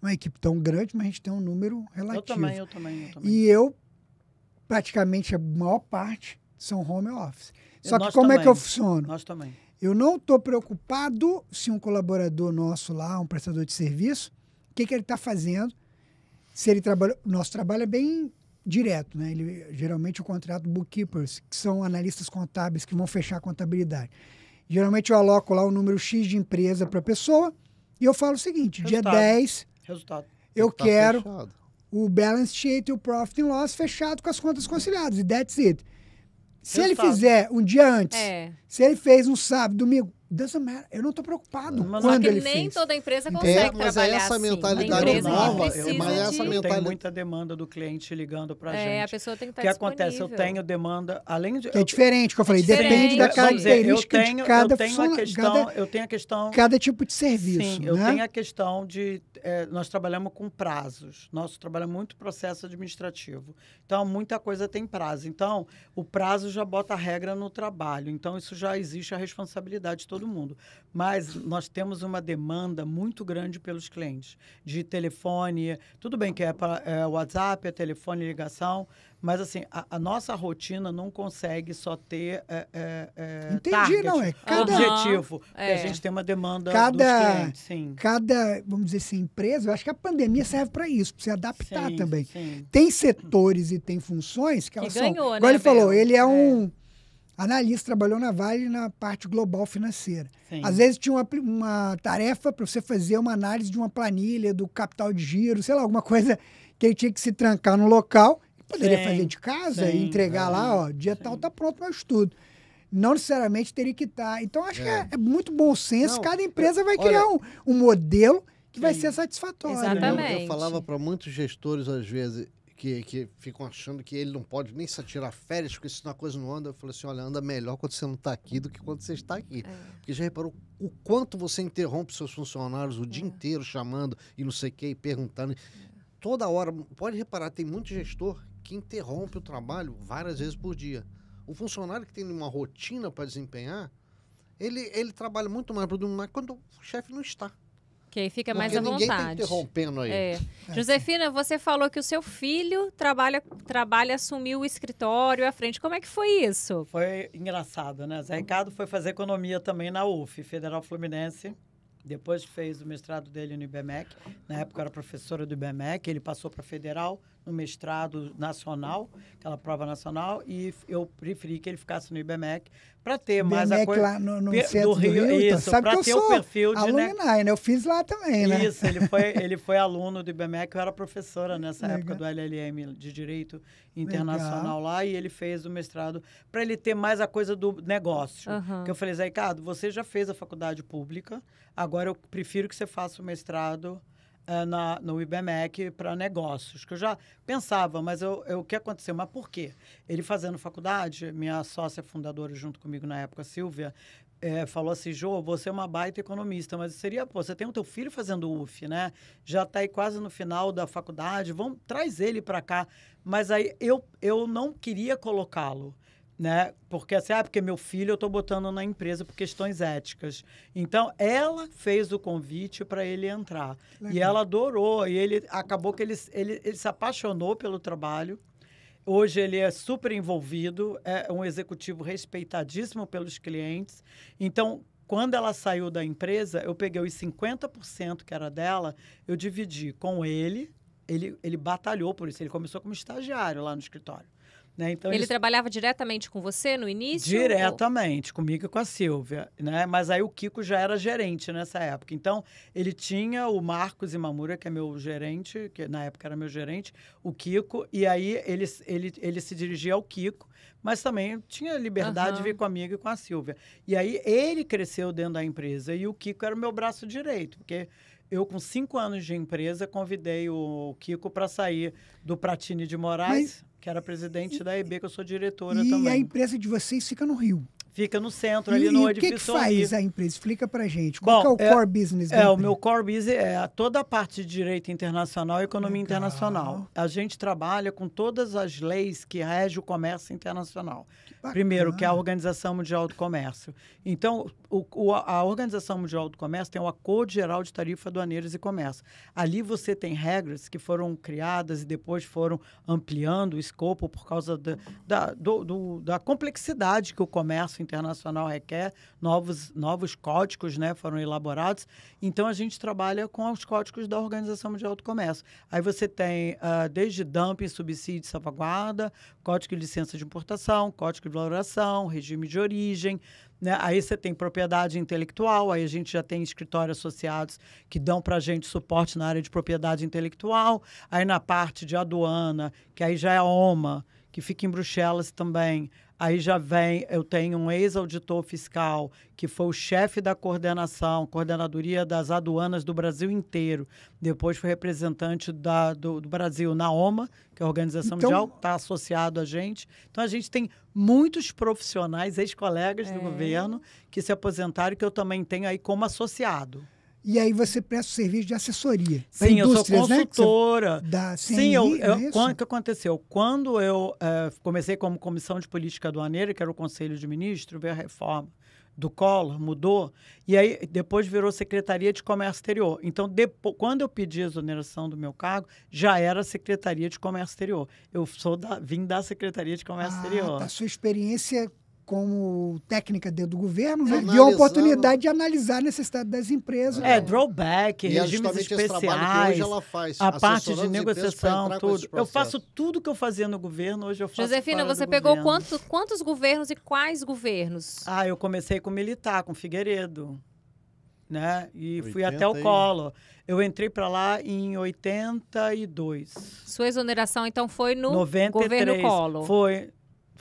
[SPEAKER 1] Não é equipe tão grande, mas a gente tem um número relativo. Eu também, eu
[SPEAKER 4] também, eu também. E
[SPEAKER 1] eu, praticamente a maior parte, são home office. Só que como também. é que eu funciono? Nós também eu não estou preocupado se um colaborador nosso lá, um prestador de serviço, o que, que ele está fazendo. Se ele trabalha. Nosso trabalho é bem direto, né? Ele, geralmente eu contrato bookkeepers, que são analistas contábeis que vão fechar a contabilidade. Geralmente eu aloco lá o número X de empresa para a pessoa e eu falo o seguinte: Resultado. dia 10,
[SPEAKER 4] Resultado. eu Resultado tá quero fechado.
[SPEAKER 1] o balance sheet e o profit and loss fechado com as contas conciliadas. E that's it.
[SPEAKER 4] Se ele fizer
[SPEAKER 1] um dia antes,
[SPEAKER 2] é. se
[SPEAKER 1] ele fez um sábado, domingo, Doesn't matter. Eu não estou preocupado. Mas é quando só que ele nem fez.
[SPEAKER 2] toda empresa consegue é,
[SPEAKER 4] mas trabalhar é essa assim. mentalidade nova. Eu, mas é essa assim. é de... mentalidade. Tem muita demanda do cliente ligando para é, a gente. É, a pessoa tem que estar O tá que acontece? Eu tenho demanda, além de. Que é diferente, que eu falei. É depende da característica dizer, tenho, de cada eu tenho questão, cada, eu tenho a questão.
[SPEAKER 1] Cada tipo de serviço. Sim, né? eu tenho a
[SPEAKER 4] questão de. É, nós trabalhamos com prazos. Nosso trabalho é muito processo administrativo. Então, muita coisa tem prazo. Então, o prazo já bota a regra no trabalho. Então, isso já existe a responsabilidade de todo todo mundo. Mas nós temos uma demanda muito grande pelos clientes de telefone. Tudo bem que é, pra, é WhatsApp, é telefone, ligação, mas assim, a, a, nossa rotina não consegue só ter é, é, é Entendi, target, não é? Cada... objetivo. É. a gente tem uma demanda cada, clientes, sim.
[SPEAKER 1] Cada, vamos dizer assim, empresa, eu acho que a pandemia serve para isso, para se adaptar sim, também. Sim. Tem setores e tem funções que, que ganhou, são... Né, ele falou, ele é, um... É. Analista trabalhou na Vale na parte global financeira. Sim. Às vezes tinha uma, uma tarefa para você fazer uma análise de uma planilha, do capital de giro, sei lá, alguma *laughs* coisa que ele tinha que se trancar no local.
[SPEAKER 4] Poderia sim, fazer de casa sim, e entregar é, lá, ó,
[SPEAKER 1] dia tal tá pronto para estudo. Não necessariamente teria que estar. Tá. Então, acho é. que é, é, muito bom senso. Não, Cada empresa vai olha, criar um, um modelo
[SPEAKER 3] que vai ser satisfatório. Exatamente. Eu, eu falava para muitos gestores, às vezes, que, que ficam achando que ele não pode nem se tirar férias, porque senão a coisa não anda. Eu falei assim: olha, anda melhor quando você não está aqui do que quando você está aqui. É. Porque já reparou o quanto você interrompe seus funcionários o é. dia inteiro chamando e não sei o que, e perguntando. É. Toda hora, pode reparar, tem muito gestor que interrompe o trabalho várias vezes por dia. O funcionário que tem uma rotina para desempenhar, ele, ele trabalha muito mais, para o quando o chefe não está. Que aí fica
[SPEAKER 4] mais Porque à ninguém tá vontade. Tá interrompendo aí. É.
[SPEAKER 2] é Josefina, você falou que o seu filho trabalha,
[SPEAKER 4] trabalha, assumiu o escritório à frente. Como é que foi isso? Foi engraçado, né? Zé Ricardo foi fazer economia também na UF, Federal Fluminense. Depois fez o mestrado dele no IBMEC. Na época era professora do IBMEC, ele passou para Federal no mestrado nacional, aquela prova nacional, e eu preferi que ele ficasse no IBMEC para ter IBMEC mais a coisa. lá no, no per, centro do Rio, do Rio então, isso, sabe que eu ter sou o perfil de, né?
[SPEAKER 1] alumni, né? Eu fiz lá também, né? Isso,
[SPEAKER 4] ele foi, *laughs* ele foi aluno do IBMEC, eu era professora nessa Legal. época do LLM de Direito Internacional Legal. lá, e ele fez o mestrado para ele ter mais a coisa do negócio. Uhum. Que eu falei, Zé Ricardo, você já fez a faculdade pública, agora eu prefiro que você faça o mestrado eh, na, no IBMEC para negócios, que eu já pensava, mas eu, eu, o que aconteceu? Mas por quê? Ele fazendo faculdade, minha sócia fundadora junto comigo na época, Silvia, é, falou assim, Jô, você é uma baita economista, mas seria, pô, você tem o teu filho fazendo UF, né? Já está aí quase no final da faculdade, vamos, traz ele para cá. Mas aí eu, eu não queria colocá-lo né? Porque assim, ah, porque meu filho eu estou botando na empresa por questões éticas. Então, ela fez o convite para ele entrar. Legal. E ela adorou. E ele acabou que ele, ele, ele se apaixonou pelo trabalho. Hoje ele é super envolvido, é um executivo respeitadíssimo pelos clientes. Então, quando ela saiu da empresa, eu peguei os 50% que era dela, eu dividi com ele. Ele, ele batalhou por isso. Ele começou como estagiário lá no escritório. Né? Então, ele
[SPEAKER 2] trabalhava diretamente com você no início? Diretamente,
[SPEAKER 4] ou... comigo e com a Silvia. Né? Mas aí o Kiko já era gerente nessa época. Então, ele tinha o Marcos Imamura, que é meu gerente, que na época era meu gerente, o Kiko, e aí ele, ele, ele se dirigia ao Kiko, mas também tinha liberdade uhum. de vir comigo e com a Silvia. E aí ele cresceu dentro da empresa, e o Kiko era o meu braço direito, porque eu, com cinco anos de empresa, convidei o Kiko para sair do Pratini de Moraes. Mas que era presidente e, da EB, que eu sou diretora e também. E a
[SPEAKER 1] empresa de vocês fica no Rio?
[SPEAKER 4] Fica no centro, e, ali no e edifício. O que, faz a
[SPEAKER 1] empresa? Explica para gente. Qual Bom, é o é, core business É, empresa? o meu
[SPEAKER 4] core business é toda a parte de direito internacional e economia Legal. internacional. A gente trabalha com todas as leis que regem o comércio internacional. Que Primeiro, que é a Organização Mundial do Comércio. Então, o, o, a Organização Mundial do Comércio tem o Acordo Geral de Tarifa, Aduaneiras e Comércio. Ali você tem regras que foram criadas e depois foram ampliando o escopo por causa da, da, do, do, da complexidade que o comércio internacional requer, novos, novos códigos né, foram elaborados. Então, a gente trabalha com os códigos da Organização Mundial do Comércio. Aí você tem uh, desde dumping, subsídio, salvaguarda, código de licença de importação, código de valoração, regime de origem, né? Aí você tem propriedade intelectual, aí a gente já tem escritórios associados que dão para a gente suporte na área de propriedade intelectual, aí na parte de aduana, que aí já é a OMA, que fica em Bruxelas também. Aí já vem, eu tenho um ex-auditor fiscal que foi o chefe da coordenação, coordenadoria das aduanas do Brasil inteiro. Depois foi representante da, do, do, Brasil na OMA, que é a Organização então, Mundial, está associado a gente. Então a gente tem muitos profissionais, ex-colegas é. do governo, que se aposentaram, que eu também tenho aí como associado.
[SPEAKER 1] E aí você presta o serviço de assessoria. Sim, eu sou né, consultora. Né, da CNI, Sim, eu, eu, é que
[SPEAKER 4] aconteceu? Quando eu é, comecei como comissão de política aduaneira, que era o Conselho de ministro veio a reforma do Collor, mudou, e aí depois virou Secretaria de Comércio Exterior. Então, depois, quando eu pedi a exoneração do meu cargo, já era Secretaria de Comércio Exterior. Eu sou da, vim da Secretaria de Comércio ah, Exterior. A tá. sua
[SPEAKER 1] experiência como técnica dentro do governo, né? deu a oportunidade de analisar a necessidade das empresas. É, drawback,
[SPEAKER 4] e regimes especiais, hoje ela faz, a parte de negociação, tudo. Eu faço tudo que eu fazia no governo, hoje eu faço Josefina, você pegou quantos quantos governos e quais governos? Ah, eu comecei com militar, com Figueiredo. Né? E fui até o colo. Eu entrei para lá em 82.
[SPEAKER 2] Sua exoneração então foi no 93. governo Collor?
[SPEAKER 4] Foi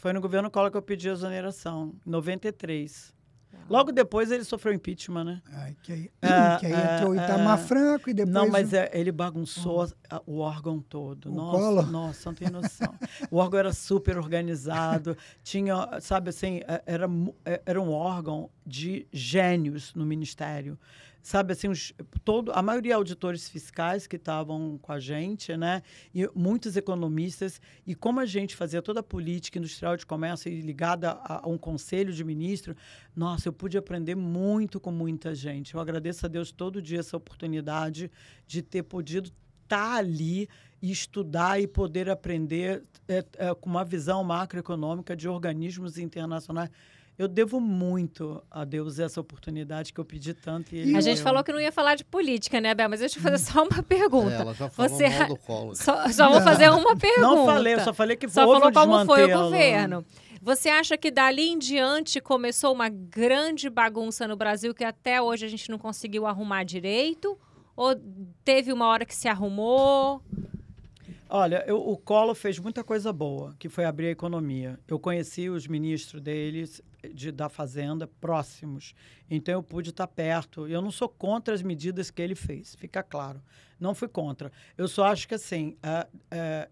[SPEAKER 4] foi no governo Collor que eu pedi a exoneração, em 93. Logo depois ele sofreu impeachment, né? Ai, que aí, ah, que aí ah, entrou ah, Itamar ah, Franco e depois. Não, mas é, ele bagunçou ah. o órgão todo. O nossa, Collor. nossa, não tem noção. o órgão era super organizado, tinha, sabe assim, é, era, é, era um órgão de gênios no ministério sabe assim, os, todo, a maioria auditores fiscais que estavam com a gente, né? E muitos economistas. E como a gente fazia toda a política industrial de comércio ligada a, a um conselho de ministro, nossa, eu pude aprender muito com muita gente. Eu agradeço a Deus todo dia essa oportunidade de ter podido estar tá ali e estudar e poder aprender é, é, com uma visão macroeconômica de organismos internacionais eu devo muito a Deus essa oportunidade que eu pedi tanto. E a gente falou
[SPEAKER 2] que não ia falar de política, né, Bel? Mas deixa eu fazer hum. só uma é, pergunta. É, ela já falou Você... mal do Collor. Só, só vou fazer uma pergunta. Não falei, eu só falei que só falou como foi o governo. Você acha que dali em diante começou uma grande bagunça no Brasil que até hoje a gente não conseguiu arrumar direito? Ou teve uma hora que se arrumou?
[SPEAKER 4] Olha, eu, o Collor fez muita coisa boa, que foi abrir a economia. Eu conheci os ministros deles, de, da Fazenda, próximos. Então eu pude estar perto. Eu não sou contra as medidas que ele fez, fica claro. Não fui contra. Eu só acho que, assim,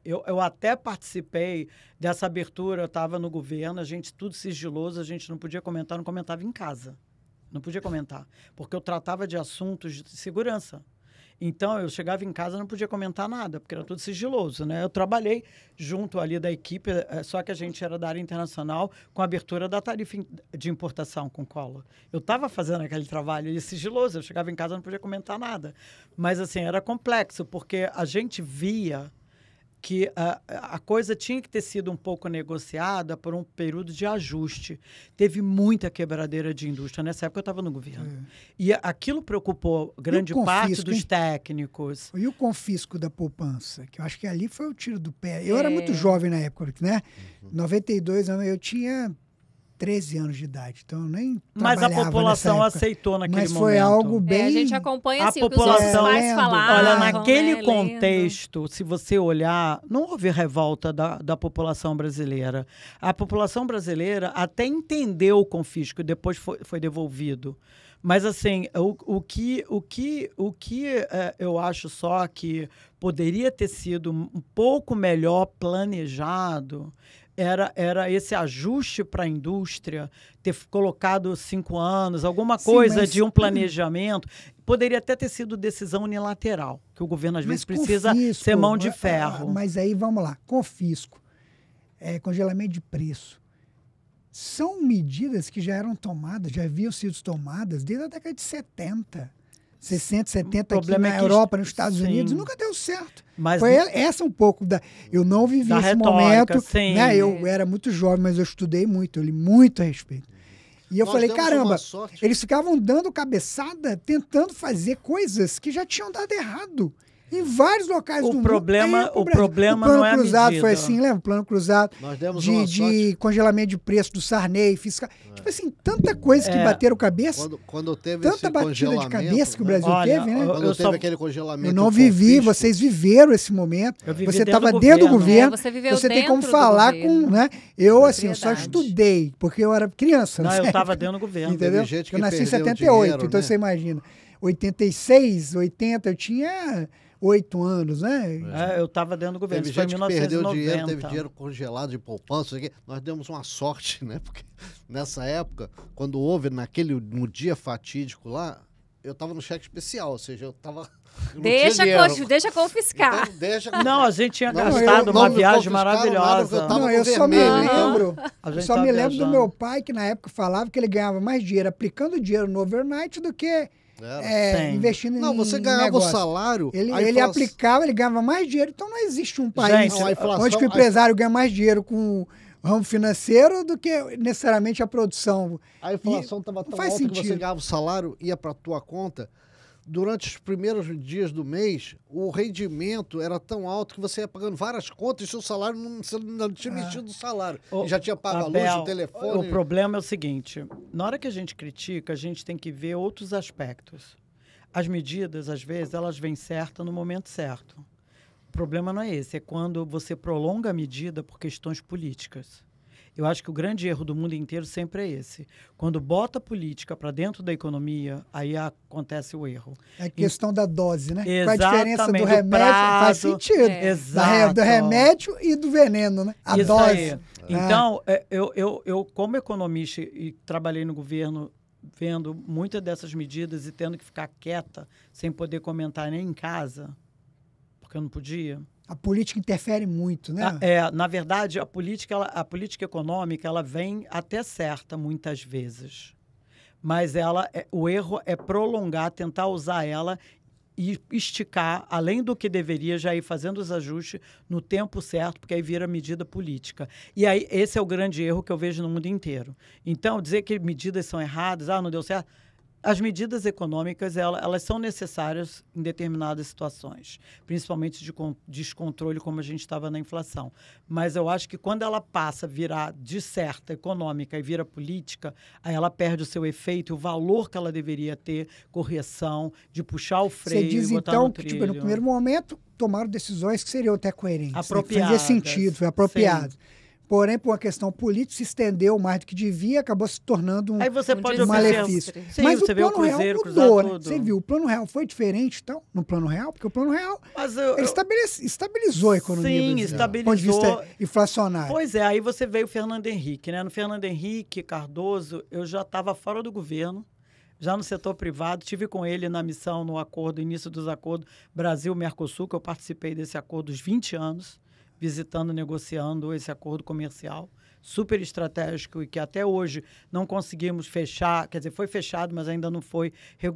[SPEAKER 4] eu, eu até participei dessa abertura, eu estava no governo, a gente tudo sigiloso, a gente não podia comentar, não comentava em casa. Não podia comentar, porque eu tratava de assuntos de segurança então eu chegava em casa não podia comentar nada, porque era tudo sigiloso, né? Eu trabalhei junto ali da equipe, eh, eh, só que a gente era da área internacional, com a abertura da tarifa de importação com cola. Eu estava fazendo aquele trabalho ali sigiloso, eu chegava em casa não podia comentar nada. Mas assim, era complexo, porque a gente via que a, a coisa tinha que ter sido um pouco negociada por um período de ajuste. Teve muita quebradeira de indústria. Nessa época eu estava no governo. É. E aquilo preocupou grande confisco, parte dos hein? técnicos.
[SPEAKER 1] E o confisco da poupança, que eu acho que ali foi o tiro do pé. Eu é. era muito jovem na época, né? Uhum. 92 eu tinha 13 anos de idade, então eu nem
[SPEAKER 4] Mas a população aceitou naquele Mas foi momento. algo bem... É, a gente acompanha, assim, a população, os é, falar Olha, né, naquele né, contexto, lendo. se você olhar, não houve revolta da, da população brasileira. A população brasileira até entendeu o confisco, depois foi, foi devolvido. Mas assim, o, o que, o que, o que é, eu acho só que poderia ter sido um pouco melhor planejado era, era esse ajuste para a indústria, ter colocado cinco anos, alguma coisa Sim, mas... de um *clears throat* planejamento. Poderia até ter sido decisão unilateral, que o governo às mas vezes precisa ser mão de ah, ah, ferro.
[SPEAKER 1] Mas aí vamos lá, confisco, é, congelamento de preço. São medidas que já eram tomadas, já haviam sido tomadas desde a década de 70. 60, 70 aqui na é Europa, nos Estados sim. Unidos, nunca deu certo. Mas Foi essa um pouco da. Eu não vivi esse retórica, momento. Sim. Né? Eu era muito jovem, mas eu estudei muito, eu li muito a respeito. E eu Nós falei, caramba, eles ficavam dando cabeçada, tentando fazer coisas que já tinham dado errado em vários locais o do problema, mundo. É, o, o problema o plano não cruzado é cruzado foi assim, lembra? O plano cruzado de, de congelamento de preço do Sarney, fiscal. É. Tipo assim, tanta coisa que é. bateram cabeça. Quando, quando
[SPEAKER 3] teve tanta batida de cabeça que o Brasil Olha, né? teve, né? Quando eu teve só... aquele congelamento. Eu não vivi,
[SPEAKER 1] vocês viveram esse momento. Você estava dentro do governo. você, você tem como falar com, né? Eu, é assim, eu só estudei, porque eu era criança. Não, né? eu estava dentro do
[SPEAKER 4] governo. Entendeu? Eu nasci em 78, então né? você
[SPEAKER 1] imagina. 86, 80, eu tinha oito anos, né? É, eu estava dentro do governo. Teve gente que perdeu dinheiro, teve dinheiro
[SPEAKER 3] congelado de poupança. Nós demos uma sorte, né? Porque nessa época, quando houve naquele no dia fatídico lá, eu estava no cheque especial, ou seja, eu estava *laughs*
[SPEAKER 4] deixa,
[SPEAKER 2] deixa confiscar. Então,
[SPEAKER 4] deixa... Não, a gente tinha não, gastado eu, uma viagem maravilhosa. Nada, eu, não, eu só me então. lembro. Eu só me viajando. lembro do meu
[SPEAKER 1] pai, que na época falava que ele ganhava mais dinheiro aplicando dinheiro no overnight do que é, investindo não, em Não, você ganhava negócio. o
[SPEAKER 3] salário. Ele, inflação... ele aplicava,
[SPEAKER 1] ele ganhava mais dinheiro. Então não existe um país Gente, inflação, onde o empresário a... ganha mais dinheiro com o ramo financeiro do que necessariamente a produção. A inflação estava tão alta sentido. que você ganhava
[SPEAKER 3] o salário, ia para tua conta durante os primeiros dias do mês, o rendimento era tão alto que você ia pagando várias contas e seu salário não, você
[SPEAKER 4] não tinha ah. mexido
[SPEAKER 3] o salário. O, já tinha pago Abel, a luz, o telefone. O
[SPEAKER 4] problema é o seguinte: na hora que a gente critica, a gente tem que ver outros aspectos. As medidas, às vezes, elas vêm certas no momento certo. O problema não é esse, é quando você prolonga a medida por questões políticas. Eu acho que o grande erro do mundo inteiro sempre é esse. Quando bota política para dentro da economia, aí acontece o erro. É a questão
[SPEAKER 1] e... da dose, né? Exatamente, Qual a diferença do, remédio? faz sentido. É. Exato. Do remédio e do veneno, né? A Isso dose. Aí. É. Então,
[SPEAKER 4] é, eu, eu, eu, como economista e trabalhei no governo vendo muitas dessas medidas e tendo que ficar quieta sem poder comentar nem em casa, porque eu não podia.
[SPEAKER 1] A política interfere muito, né? é,
[SPEAKER 4] na verdade, a política, ela, a política econômica ela vem até certa muitas vezes. Mas ela, é, o erro é prolongar, tentar usar ela e esticar, além do que deveria, já ir fazendo os ajustes no tempo certo, porque aí vira medida política. E aí, esse é o grande erro que eu vejo no mundo inteiro. Então, dizer que medidas são erradas, ah, não deu certo as medidas econômicas elas são necessárias em determinadas situações, principalmente de descontrole, como a gente estava na inflação. Mas eu acho que quando ela passa a virar de certa econômica e vira política, aí ela perde o seu efeito, o valor que ela deveria ter, correção, de puxar o freio. Você diz então que, tipo, no primeiro
[SPEAKER 1] momento, tomaram decisões que seriam até coerentes, apropriadas, né? que fazia sentido, apropriadas. Sim. Porém, por uma questão política, se estendeu mais do que devia, acabou se tornando um, Aí você um pode um malefício. Sim, Mas você o plano o cruzeiro, real mudou, né? Você viu, o plano real foi diferente, então, no plano real, porque o plano real Mas eu, ele estabilizou a economia Sim, brasileira, estabilizou. Do ponto de vista inflacionário.
[SPEAKER 4] Pois é, aí você veio o Fernando Henrique, né? No Fernando Henrique Cardoso, eu já estava fora do governo, já no setor privado, tive com ele na missão no acordo, início dos acordos Brasil-Mercosul, que eu participei desse acordo os 20 anos visitando, negociando esse acordo comercial super estratégico e que até hoje não conseguimos fechar, quer dizer, foi fechado, mas ainda não foi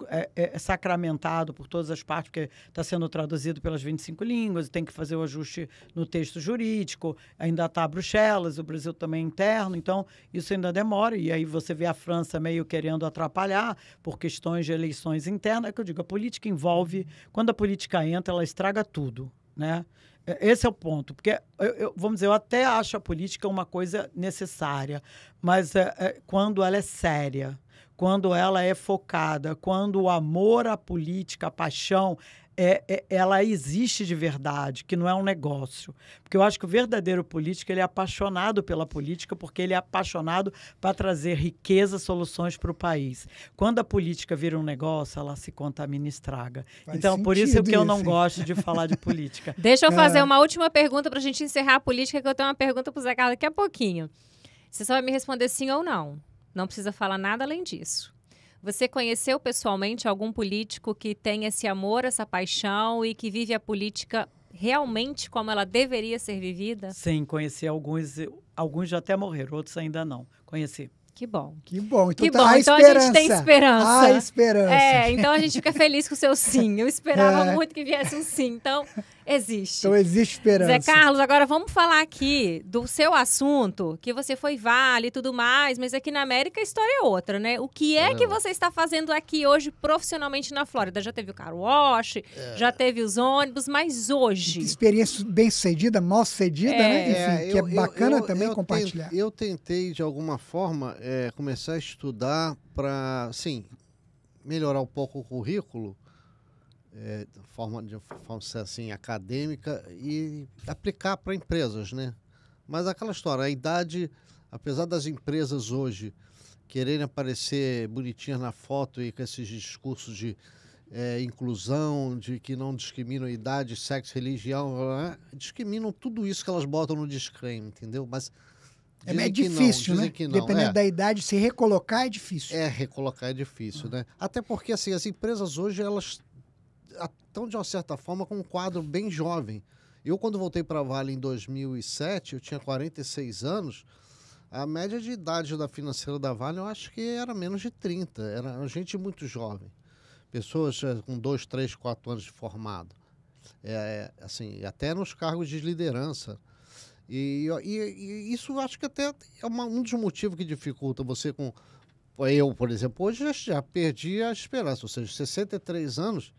[SPEAKER 4] é, é, é, sacramentado por todas as partes, porque está sendo traduzido pelas 25 línguas, tem que fazer o ajuste no texto jurídico, ainda está Bruxelas, o Brasil também é interno, então isso ainda demora, e aí você vê a França meio querendo atrapalhar por questões de eleições internas, é que eu digo, a política envolve, quando a política entra, ela estraga tudo, né? É, esse é o ponto, porque eu, eu, vamos dizer, eu até acho a política uma coisa necessária, mas é, é, quando ela é séria, quando ela é focada, quando o amor à política, a paixão, é, é, ela existe de verdade, que não é um negócio. Porque eu acho que o verdadeiro político ele é apaixonado pela política, porque ele é apaixonado para trazer riqueza, soluções para o país. Quando a política vira um negócio, ela se contamina e estraga. Faz então, por isso é que eu não isso. gosto de falar de *laughs* política. Deixa eu é. fazer uma
[SPEAKER 2] última pergunta para a gente encerrar a política, que eu tenho uma pergunta para o Zé Carlos daqui a pouquinho. Você só vai me responder sim ou não. Não precisa falar nada além disso. Você conheceu pessoalmente algum político que tem esse amor, essa paixão e que vive a política realmente como ela deveria ser vivida?
[SPEAKER 4] Sim, conheci alguns, alguns já até morreram, outros ainda não. Conheci.
[SPEAKER 2] Que bom. Que bom. Então, que tá bom. A então a gente tem esperança. ah esperança. É, então a gente fica feliz com o seu sim. Eu esperava *laughs* é. muito que viesse um sim. Então, existe. Então, existe esperança. Zé Carlos, agora vamos falar aqui do seu assunto, que você foi vale e tudo mais, mas aqui na América a história é outra, né? O que é, é. que você está fazendo aqui hoje profissionalmente na Flórida? Já teve o car wash, é. já teve os ônibus, mas hoje.
[SPEAKER 1] Experiência bem cedida, mal cedida, é. né? Enfim, eu, é, que é bacana eu, eu, também compartilhar.
[SPEAKER 3] eu tentei, de alguma forma. É, é, começar a estudar para, sim, melhorar um pouco o currículo, é, de forma, de forma assim, acadêmica, e aplicar para empresas, né? Mas aquela história, a idade, apesar das empresas hoje quererem aparecer bonitinhas na foto e com esses discursos de é, inclusão, de que não discriminam idade, sexo, religião, blá, né? discriminam tudo isso que elas botam no disclaimer, entendeu? Mas é, dizem é difícil, né? não, né? Dependendo é. da idade, se recolocar é difícil. É, recolocar é difícil, né? Até porque, assim, as empresas hoje, elas estão, de uma certa forma, com um quadro bem jovem. Eu, quando voltei para a Vale em 2007, eu tinha 46 anos, a média de idade da financeira da Vale, eu acho que era menos de 30. Era gente muito jovem. Pessoas eh, com 2, 3, 4 anos de formado. É, é assim, até nos cargos de liderança. E, e, e isso acho que até é uma, um dos motivos que dificulta você com. Eu, por exemplo, hoje já, já perdi a esperança, ou seja, 63 anos,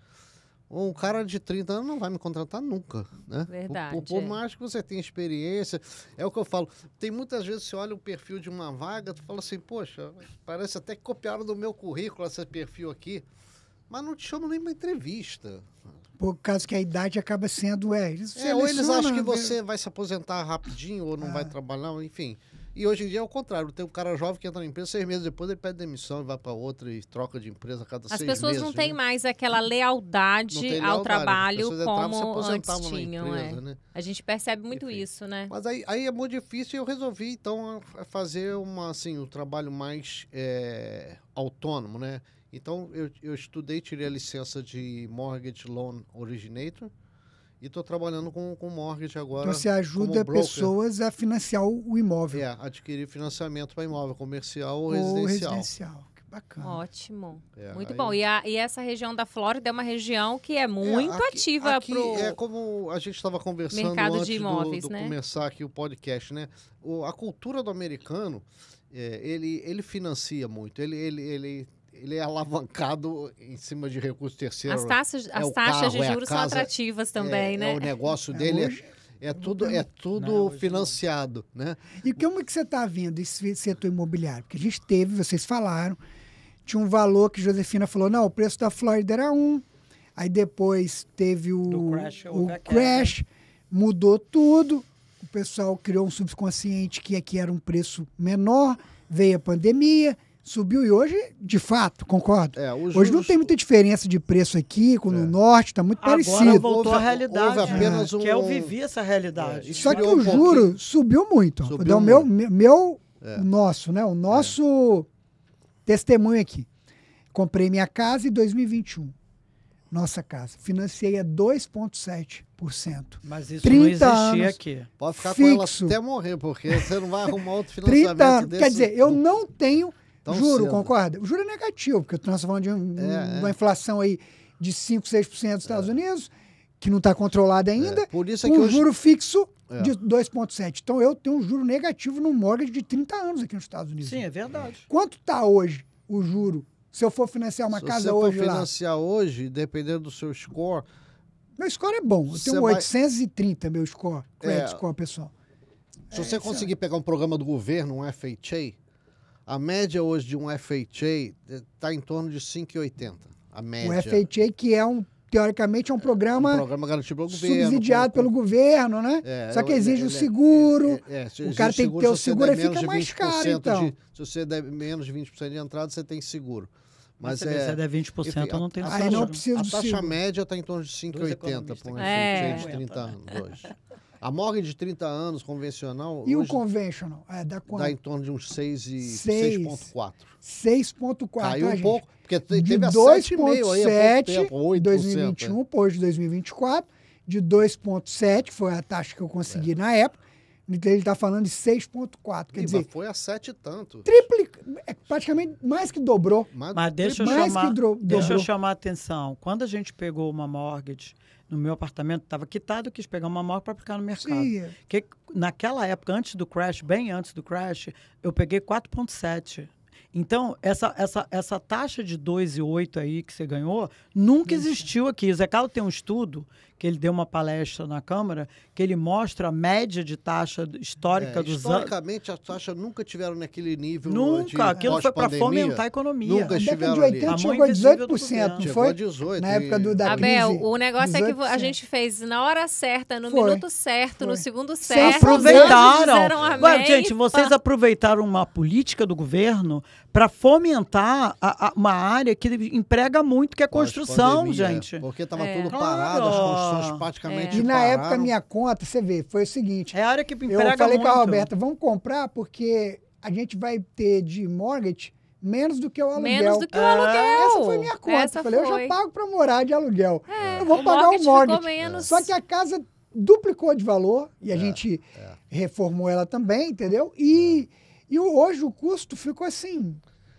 [SPEAKER 3] um cara de 30 anos não vai me contratar nunca, né? Verdade. Por, por, é. por, mais que você tenha experiência, é o que eu falo. Tem muitas vezes você olha o perfil de uma vaga, tu fala assim, poxa, parece até que copiaram do meu currículo esse perfil aqui, mas não te chamam nem para entrevista. Por
[SPEAKER 1] causa que a idade acaba sendo, é. Eles é, ou eles acham que você
[SPEAKER 3] né? vai se aposentar rapidinho ou não ah. vai trabalhar, enfim. E hoje em dia é o contrário. Tem um cara jovem que entra na empresa, seis meses depois ele pede demissão e vai para outra e troca de empresa a cada As seis meses. As pessoas não têm
[SPEAKER 2] né? mais aquela lealdade, lealdade ao trabalho como antes tinham. É. Empresa, é. né? A gente percebe muito Enfim. isso, né? Mas aí, aí, é muito
[SPEAKER 3] difícil e eu resolvi, então, fazer uma, assim, um trabalho mais é, autônomo, né? Então, eu, eu estudei, tirei a licença de Mortgage Loan Originator e estou trabalhando com, com mortgage agora. Então, você ajuda pessoas a financiar o imóvel. É, adquirir financiamento para imóvel comercial ou, ou residencial. residencial.
[SPEAKER 2] Bacana. Ótimo. É, muito aí... bom. E, a, e, essa região da Flórida é uma região que é, é muito é, aqui, ativa para o. É
[SPEAKER 3] como a gente estava conversando mercado antes de imóveis, do, do né? começar aqui o podcast, né? O, a cultura do americano, é, ele, ele financia muito. Ele, ele, ele ele é alavancado em cima de recursos terceiros. As taxas, é as é taxas carro, de juros
[SPEAKER 2] casa, são atrativas é, também, é né? o negócio
[SPEAKER 1] dele
[SPEAKER 3] É tudo, é tudo não, financiado,
[SPEAKER 1] não. né? E como é que você está vendo esse setor imobiliário? Porque a gente teve, vocês falaram, tinha um valor que Josefina falou, não, o preço da Flórida era um, aí depois teve o, crash, o crash, mudou tudo, o pessoal criou um subconsciente que aqui era um preço menor, veio a pandemia, Subiu e hoje, de fato, concordo. É, juros... Hoje não tem muita diferença de preço aqui, com é. no norte, está muito Agora parecido. voltou houve, a realidade. Houve né? apenas é. um... Que eu
[SPEAKER 4] vivi essa realidade. É, Só que o um juro pouquinho.
[SPEAKER 1] subiu muito. Subiu então, muito. Meu, meu é. nosso, né? O nosso testemunho aqui. Comprei minha casa em 2021. Nossa casa. Financiei a 2,7%.
[SPEAKER 4] Mas isso 30 não anos, aqui. Pode ficar fixo. com ela até
[SPEAKER 3] morrer, porque você não vai arrumar outro financiamento 30 anos. Desse... Quer dizer,
[SPEAKER 1] eu não tenho Tão juro, cedo. concorda? O juro é negativo, porque nós estamos falando de é, um, é, uma inflação aí de 5, 6% dos Estados é. Unidos, que não está controlada ainda. É, por isso é que um hoje... juro fixo é. de 2,7. Então eu tenho um juro negativo no mortgage de 30 anos aqui nos Estados Unidos. Sim, é verdade. Quanto está hoje o juro? Se eu for financiar uma Se casa hoje lá. Se eu for
[SPEAKER 3] financiar hoje, dependendo do seu score. Meu score é bom. Eu tenho 830
[SPEAKER 1] vai... meu score, credit é. score pessoal.
[SPEAKER 3] Se é, você conseguir pegar um programa do governo, um FHA, a média hoje de um FHA está eh, em torno de 5,80. A média. O FHA
[SPEAKER 1] que é um teoricamente é um é, programa, um programa garantido pelo governo, subsidiado pelo governo, né? É, Só que é, exige o é, seguro, é, é, o cara tem que ter o seguro e fica mais caro, então. De,
[SPEAKER 3] se você der menos de 20% de entrada, você tem seguro. Mas se é, você der 20%, enfim, a, não tem a, taxa, não A taxa média está em torno de 5,80 para um é. de 30 anos hoje. A morgue de 30 anos convencional. E o
[SPEAKER 1] conventional? É, dá quanto? Dá em
[SPEAKER 3] torno de uns 6,4.
[SPEAKER 1] 6,4. Caiu então, um pouco,
[SPEAKER 3] porque te, de teve a 7,5 aí, 7, tempo, 2021,
[SPEAKER 1] é. Né? de 2024, de 2,7, foi a taxa que eu consegui é. na época. Então ele está falando de 6,4. Quer Iba, dizer.
[SPEAKER 3] Foi a 7 e tanto.
[SPEAKER 1] Tripli, é praticamente mais que dobrou.
[SPEAKER 4] Mas, deixa, eu mais chamar, que deixa eu chamar a atenção. Quando a gente pegou uma mortgage no meu apartamento, estava quitado, quis pegar uma mortgage para aplicar no mercado. Que, naquela época, antes do crash, bem antes do crash, eu peguei 4,7%. Então, essa, essa, essa taxa de 2,8 aí que você ganhou nunca existiu aqui. O Zé Carlos tem um estudo que ele deu uma palestra na Câmara, que ele mostra a média de taxa histórica é, dos anos.
[SPEAKER 3] Historicamente, as taxas nunca tiveram naquele nível. Nunca, de aquilo foi para fomentar a economia. Nunca estiveram. Na década de 80 chegou a 18%, não foi? A
[SPEAKER 1] 18, na época do, da Abel, crise. o negócio 18%. é que
[SPEAKER 2] a gente fez na hora certa, no foi. minuto certo, foi. no segundo certo. Aproveitaram. Ué, gente, vocês
[SPEAKER 4] aproveitaram uma política do governo para fomentar a, a, uma área que emprega muito, que é construção, gente. Porque estava é. tudo parado, as construções praticamente é. E na pararam. época,
[SPEAKER 1] minha conta, você vê, foi o seguinte. É a área que emprega muito. Eu falei muito. com a Roberta, vamos comprar porque a gente vai ter de mortgage menos do que o aluguel. Menos do que o é. aluguel. Essa foi minha conta. Essa falei, foi. eu já pago para morar de aluguel. É, eu vou o pagar o um mortgage. Só que a casa duplicou de valor e a é. gente é. reformou ela também, entendeu? E e hoje o custo ficou assim.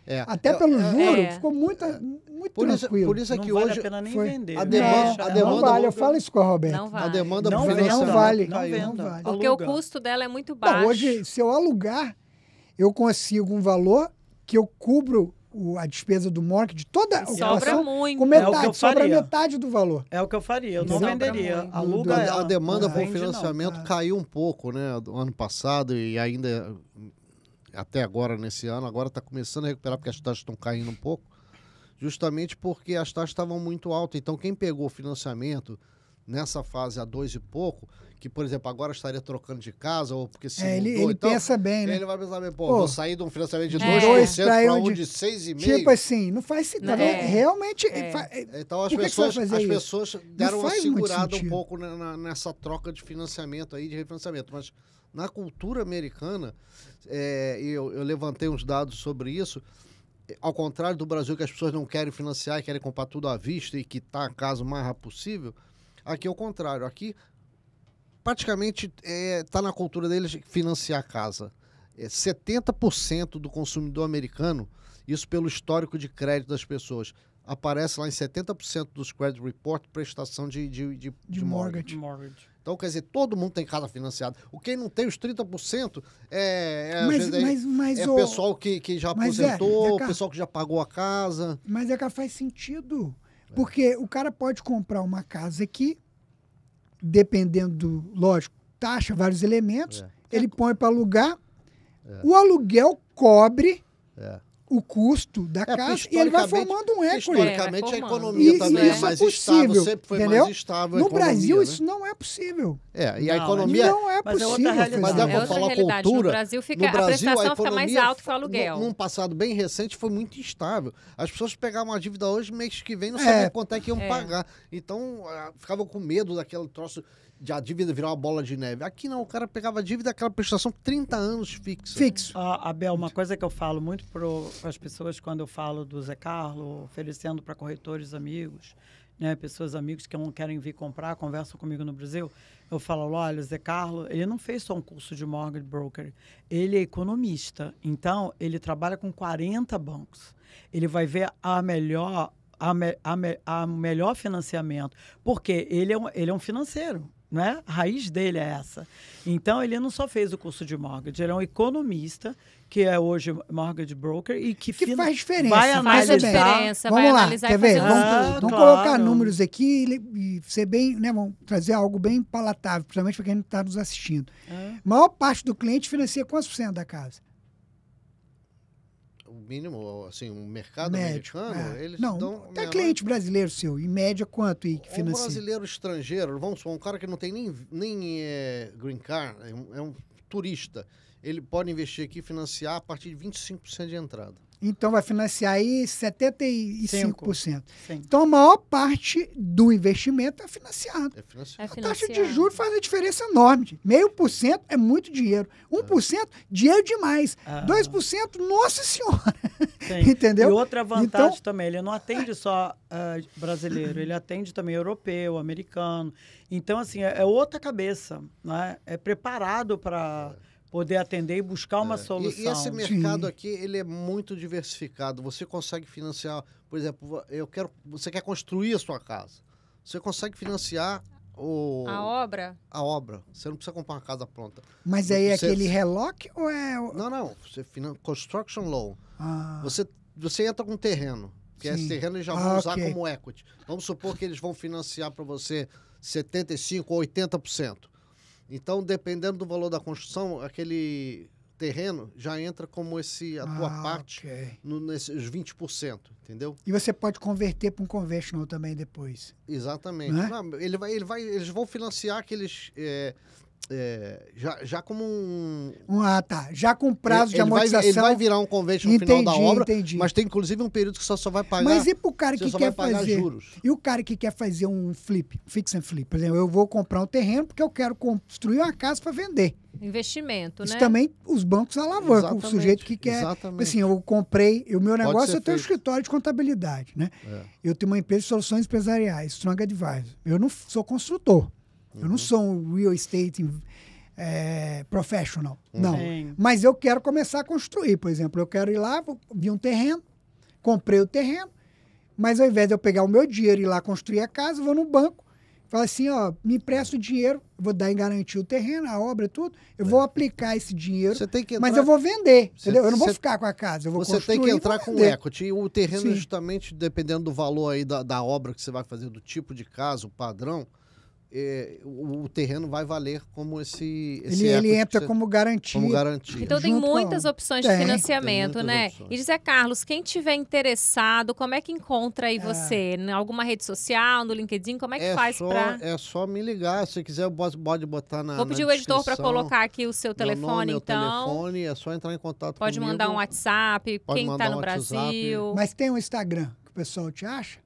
[SPEAKER 4] É. Até eu, é, pelo é, é. juro, é. ficou muito, muito por isso, tranquilo. Por isso é que não hoje. Vale a pena nem foi... vender. A né? demanda, não, a demanda não vale, eu
[SPEAKER 1] falo isso com a Roberta. Não vale. A demanda não, vende, não vale. Não, não
[SPEAKER 4] vale.
[SPEAKER 2] Porque Aluga. o custo dela é muito baixo. Não, hoje,
[SPEAKER 1] se eu alugar, eu consigo um valor que eu cubro o, a despesa do de toda a sobra muito. com metade, é sobra metade do valor.
[SPEAKER 4] É o que eu faria, eu não, não venderia. Aluga a, a demanda por financiamento
[SPEAKER 3] não, ah. caiu um pouco, né, ano passado e ainda até agora nesse ano, agora está começando a recuperar porque as taxas estão caindo um pouco, justamente porque as taxas estavam muito altas. Então, quem pegou financiamento nessa fase a dois e pouco, que, por exemplo, agora estaria trocando de casa, ou porque se é, mudou, ele, ele então, pensa bem, né? Ele vai pensar bem, pô, pô vou sair de um financiamento de 2% é. para um de 6,5%. Tipo
[SPEAKER 1] assim, não faz sentido. É. Realmente... É. Fa... É, então as, pessoas, as pessoas deram uma segurada um
[SPEAKER 3] pouco na, na, nessa troca de financiamento aí, de refinanciamento. Mas na cultura americana, é, eu, eu levantei uns dados sobre isso, ao contrário do Brasil, que as pessoas não querem financiar, querem comprar tudo à vista e quitar a casa o mais rápido possível, aqui é o contrário. Aqui, praticamente, está é, tá na cultura deles financiar a casa. É, 70% do consumidor americano, isso pelo histórico de crédito das pessoas, aparece lá em 70% dos credit report prestação de, de, de, de, de mortgage. mortgage. Então, quer dizer, todo mundo tem casa financiada. O quem não tem, os 30% é, é, é, mas, mas, mas, é o pessoal que, que já é, aposentou, é, é, pessoal que já pagou a casa.
[SPEAKER 1] Mas é que faz sentido. Porque o cara pode comprar uma casa aqui, dependendo, lógico, taxa, vários elementos, é. ele põe para alugar, o aluguel cobre o custo da é, casa e ele vai formando
[SPEAKER 3] um equity. Historicamente, é, a economia e, também é, é mais possível, estável, sempre foi entendeu? mais estável. No economia, Brasil, né? isso não é possível. É, e a não, economia. Não é mas é possível. É mas eu vou é falar realidade. cultura. No Brasil, fica, no Brasil, a prestação a economia, fica mais alta que o aluguel. Num passado bem recente, foi muito instável. As pessoas pegavam a dívida hoje, mês que vem, não é. sabiam quanto é que iam pagar. Então, ah, ficavam com medo daquele troço a dívida virar uma bola de neve. Aqui não, o cara pegava dívida, aquela prestação 30 anos fixa. Fixo.
[SPEAKER 4] Ah, Abel, uma coisa que eu falo muito para as pessoas quando eu falo do Zé Carlos oferecendo para corretores amigos, né, pessoas amigos que não querem vir comprar, conversam comigo no Brasil, eu falo, olha, o Zé Carlos ele não fez só um curso de mortgage broker, ele é economista. Então, ele trabalha com 40 bancos. Ele vai ver a melhor a, me, a, me, a melhor financiamento, porque ele é um, ele é um financeiro né? A raiz dele é essa. Então, ele não só fez o curso de mortgage, ele é um economista, que é hoje mortgage broker, e que, que faz diferença. Vai analisar. Faz diferença, vamos vai lá, analisar quer ver? Vamos, ah, vamos claro. colocar números
[SPEAKER 1] aqui e, e, ser bem, né? Vamos trazer algo bem palatável, principalmente para quem está nos assistindo. É. maior parte do cliente financia quantos por cento da casa?
[SPEAKER 3] mínimo, assim, o mercado médio, americano, é. eles não, dão... Até menor... cliente
[SPEAKER 1] brasileiro seu, em média, quanto e financeiro? Um brasileiro
[SPEAKER 3] estrangeiro, vamos supor, um cara que não tem nem, nem é, green card, é um, é um turista, ele pode investir aqui e financiar a partir de 25% de entrada.
[SPEAKER 1] Então, vai financiar aí 75%. Cinco. Então, a maior parte do investimento é financiado. É
[SPEAKER 2] financiado. É financiado. A taxa de juros
[SPEAKER 1] faz a diferença enorme. Meio por cento é muito dinheiro. 1%, é. dinheiro demais. Ah. por 2%, nossa senhora. *laughs* Entendeu? E outra então vantagem
[SPEAKER 4] então... também, ele não atende só uh, brasileiro, ele atende também europeu, americano. Então, assim, é, é outra cabeça, né? É preparado para... É poder atender e buscar uma é. solução. E, e, esse mercado Sim. aqui, ele é muito diversificado. Você consegue
[SPEAKER 3] financiar, por exemplo, eu quero, você quer construir a sua casa. Você consegue financiar o, a obra? A obra. Você não precisa comprar uma casa pronta.
[SPEAKER 2] Mas aí é aquele
[SPEAKER 3] relógio ou é. Não, não. Você finan... Construction loan. Ah. Você, você entra com terreno. Que esse terreno eles já ah, vão usar okay. como equity. Vamos supor que eles vão financiar para você 75% ou 80%. Então, dependendo do valor da construção, aquele terreno já entra como esse a tua ah, parte okay. no, nesses 20%, entendeu?
[SPEAKER 1] E você pode converter para um conventional também depois.
[SPEAKER 3] Exatamente. É? Não, ele vai, ele vai, eles vão financiar aqueles é, é, já, já como um. Ah, tá. Já com prazo ele, de amortização. Vai, ele vai virar um convênio no entendi, final da obra. Entendi. Mas tem inclusive um período
[SPEAKER 2] que só, só vai pagar. Mas e pro cara que quer fazer? Juros.
[SPEAKER 1] E o cara que quer fazer um flip, fix and flip? Por exemplo, eu vou comprar um terreno porque eu quero construir uma casa para vender.
[SPEAKER 2] Investimento, Isso né? também
[SPEAKER 1] os bancos alavancam. o sujeito que quer. Exatamente. Assim, eu comprei. O meu negócio, eu tenho um escritório de contabilidade, né? É. Eu tenho uma empresa de soluções empresariais, Strong Advisor. Eu não sou construtor. Uhum. Eu não uhum. sou um real estate é, professional, uhum. não. Sim. Mas eu quero começar a construir, por exemplo. Eu quero ir lá, vi um terreno, comprei o terreno, mas ao invés de eu pegar o meu dinheiro e ir lá construir a casa, vou no banco, falo assim, ó, me empresta o dinheiro, vou dar em garantia o terreno, a obra, tudo, eu é. vou aplicar esse dinheiro, entrar... mas eu vou vender, entendeu? Eu não vou ficar com a casa, eu vou Você tem que entrar com o equity,
[SPEAKER 3] e o terreno Sim. justamente, dependendo do valor aí da, da obra que você vai fazer, do tipo de casa, o padrão, é, o, o terreno vai valer como esse. esse ele, ele entra como
[SPEAKER 1] garantia. Como garantia.
[SPEAKER 3] Então tem Junto muitas opções de tem. financiamento, né? Opções. E
[SPEAKER 2] José Carlos, quem tiver interessado, como é que encontra aí é. você? Em alguma rede social, no LinkedIn? Como é que é faz para. É
[SPEAKER 3] só me ligar. Se quiser, pode botar na. Vou pedir na o editor para colocar
[SPEAKER 2] aqui o seu telefone, nome, então.
[SPEAKER 3] telefone, é só entrar em contato Pode comigo. mandar um
[SPEAKER 2] WhatsApp, pode quem está no um Brasil. WhatsApp. Mas tem
[SPEAKER 3] um Instagram que o pessoal te acha?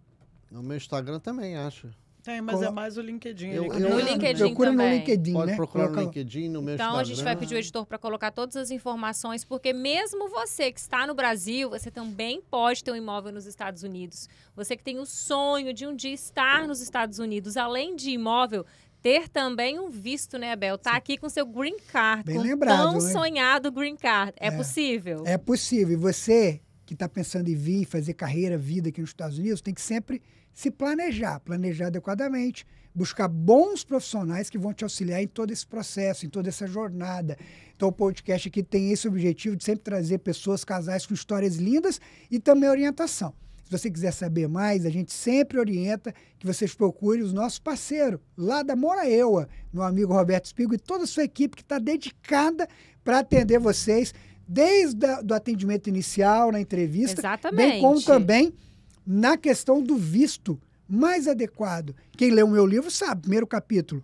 [SPEAKER 3] No meu Instagram também, acho.
[SPEAKER 2] Tem, mas Colo... é mais o LinkedIn.
[SPEAKER 4] Eu, LinkedIn. Eu, no
[SPEAKER 3] LinkedIn também. Né? no LinkedIn, Pode né? procurar Coloca... no LinkedIn, no meu Então, Instagram. a gente vai pedir o
[SPEAKER 2] editor para colocar todas as informações, porque mesmo você que está no Brasil, você também pode ter um imóvel nos Estados Unidos. Você que tem o sonho de um dia estar nos Estados Unidos, além de imóvel, ter também um visto, né, Abel? Tá Sim. aqui com seu green card, Bem com lembrado, tão né? sonhado green card. É, é possível? É
[SPEAKER 1] possível. E você que está pensando em vir, fazer carreira, vida aqui nos Estados Unidos, tem que sempre se planejar, planejar adequadamente, buscar bons profissionais que vão te auxiliar em todo esse processo, em toda essa jornada. Então, o podcast aqui tem esse objetivo de sempre trazer pessoas, casais com histórias lindas e também orientação. Se você quiser saber mais, a gente sempre orienta que vocês procurem os nossos parceiros lá da Moraeua, meu amigo Roberto Spigo e toda a sua equipe que está dedicada para atender vocês desde o atendimento inicial, na entrevista, Exatamente. bem como também na questão do visto mais adequado. Quem lê o meu livro sabe, primeiro capítulo.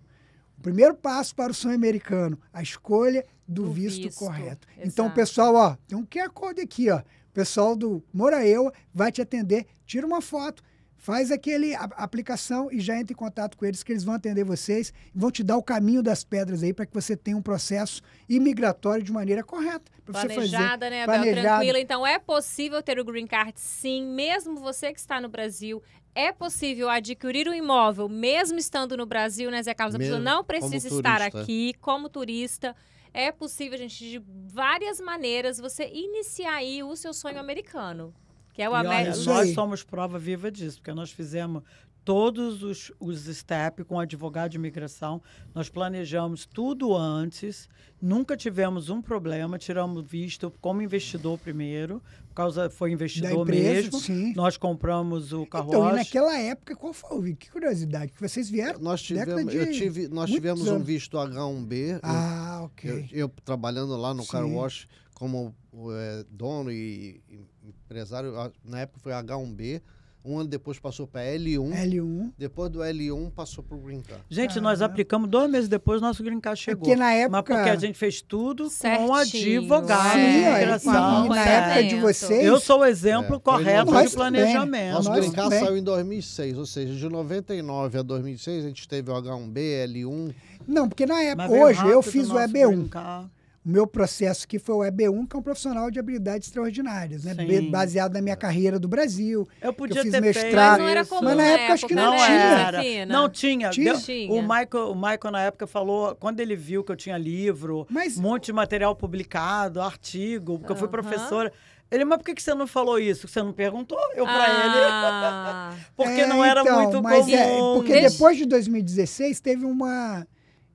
[SPEAKER 1] O primeiro passo para o sonho americano, a escolha do, do visto, visto, correto. Então, exato. Então, pessoal, ó, tem um QR Code aqui, ó. O pessoal do Moraeua vai te atender, tira uma foto, Faz aquele a, aplicação e já entra em contato com eles, que eles vão atender vocês, vão te dar o caminho das pedras aí para que você tenha um processo imigratório de maneira correta. Planejada, né, Abel? Tranquila. Então,
[SPEAKER 2] é possível ter o green card, sim. Mesmo você que está no Brasil, é possível adquirir um imóvel, mesmo estando no Brasil, né, Zé Carlos? A pessoa não precisa estar aqui como turista. É possível, gente, de várias maneiras, você iniciar aí o seu sonho americano. Que é o América. Nós
[SPEAKER 4] somos prova viva disso, porque nós fizemos todos os, os STEP com advogado de imigração. Nós planejamos tudo antes, nunca tivemos um problema, tiramos visto como investidor primeiro, por causa foi investidor empresa, mesmo. Sim. Nós compramos o carro. Então, e
[SPEAKER 1] naquela época, qual foi? Que curiosidade, que vocês vieram? Nós tivemos, de, eu tive, nós tivemos um
[SPEAKER 3] visto H1B. Ah, eu, ok. Eu, eu, trabalhando lá no car wash como é, dono e, e empresário, na época foi H1B, um ano depois passou para L1. L1. Depois do L1 passou para o Green Card. Gente, ah,
[SPEAKER 4] nós é. aplicamos dois meses depois, nosso Green Card é chegou. Porque na época. Mas porque a gente fez tudo
[SPEAKER 2] Certinho. Então, com advogado. Sim, é, imigração. Na época de vocês. Eu sou
[SPEAKER 4] o exemplo é, correto nós, de planejamento. Nosso nós Green Card saiu
[SPEAKER 3] em 2006, ou seja, de 99 a 2006 a gente teve o H1B, L1.
[SPEAKER 1] Não, porque na época. Hoje eu fiz o EB1. O meu processo que foi o EB1, que é um profissional de habilidades extraordinárias, né? Sim. Baseado na minha é. carreira do Brasil.
[SPEAKER 4] Eu podia eu fiz ter mestrado. Mas, não era comum, mas na época, época acho que não, não tinha. Era. Não tinha. tinha? Deu... tinha. O, Michael, o Michael, na época, falou, quando ele viu que eu tinha livro, mas... um monte de material publicado, artigo, porque eu fui professora. Ele, mas por que, que você não falou isso? Você não perguntou? Eu ah. para ele. *laughs* porque é, não era então, muito é, comum. É, porque Deixa...
[SPEAKER 1] depois de 2016 teve uma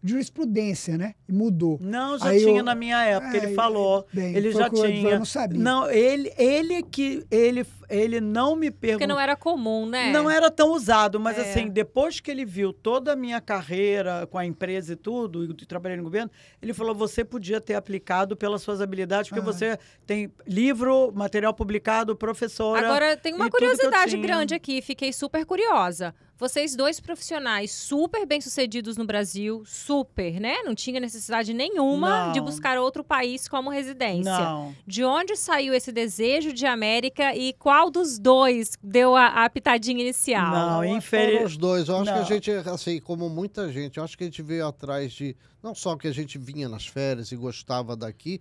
[SPEAKER 1] jurisprudência, né? mudou. Não, já aí tinha eu... na minha época, é, ele falou. É, bem,
[SPEAKER 4] ele já tinha. Eu não sabia. Não, ele, ele que ele, ele não me perguntou. Porque não
[SPEAKER 2] era comum, né? Não
[SPEAKER 4] era tão usado, mas é. assim, depois que ele viu toda a minha carreira com a empresa e tudo, e trabalhei no governo, ele falou: você podia ter aplicado pelas suas habilidades, porque ah. você tem livro, material publicado, professora. Agora tem uma curiosidade grande
[SPEAKER 2] aqui, fiquei super curiosa. Vocês dois profissionais super bem-sucedidos no Brasil, super, né? Não tinha necessidade nenhuma Não. de buscar outro país como residência. Não. De onde saiu esse desejo de América e qual dos dois deu a, a pitadinha inicial? Não, infelizmente. os
[SPEAKER 3] dois. Eu acho Não. que a gente, assim, como muita gente, eu acho que a gente veio atrás de. Não só que a gente vinha nas férias e gostava daqui,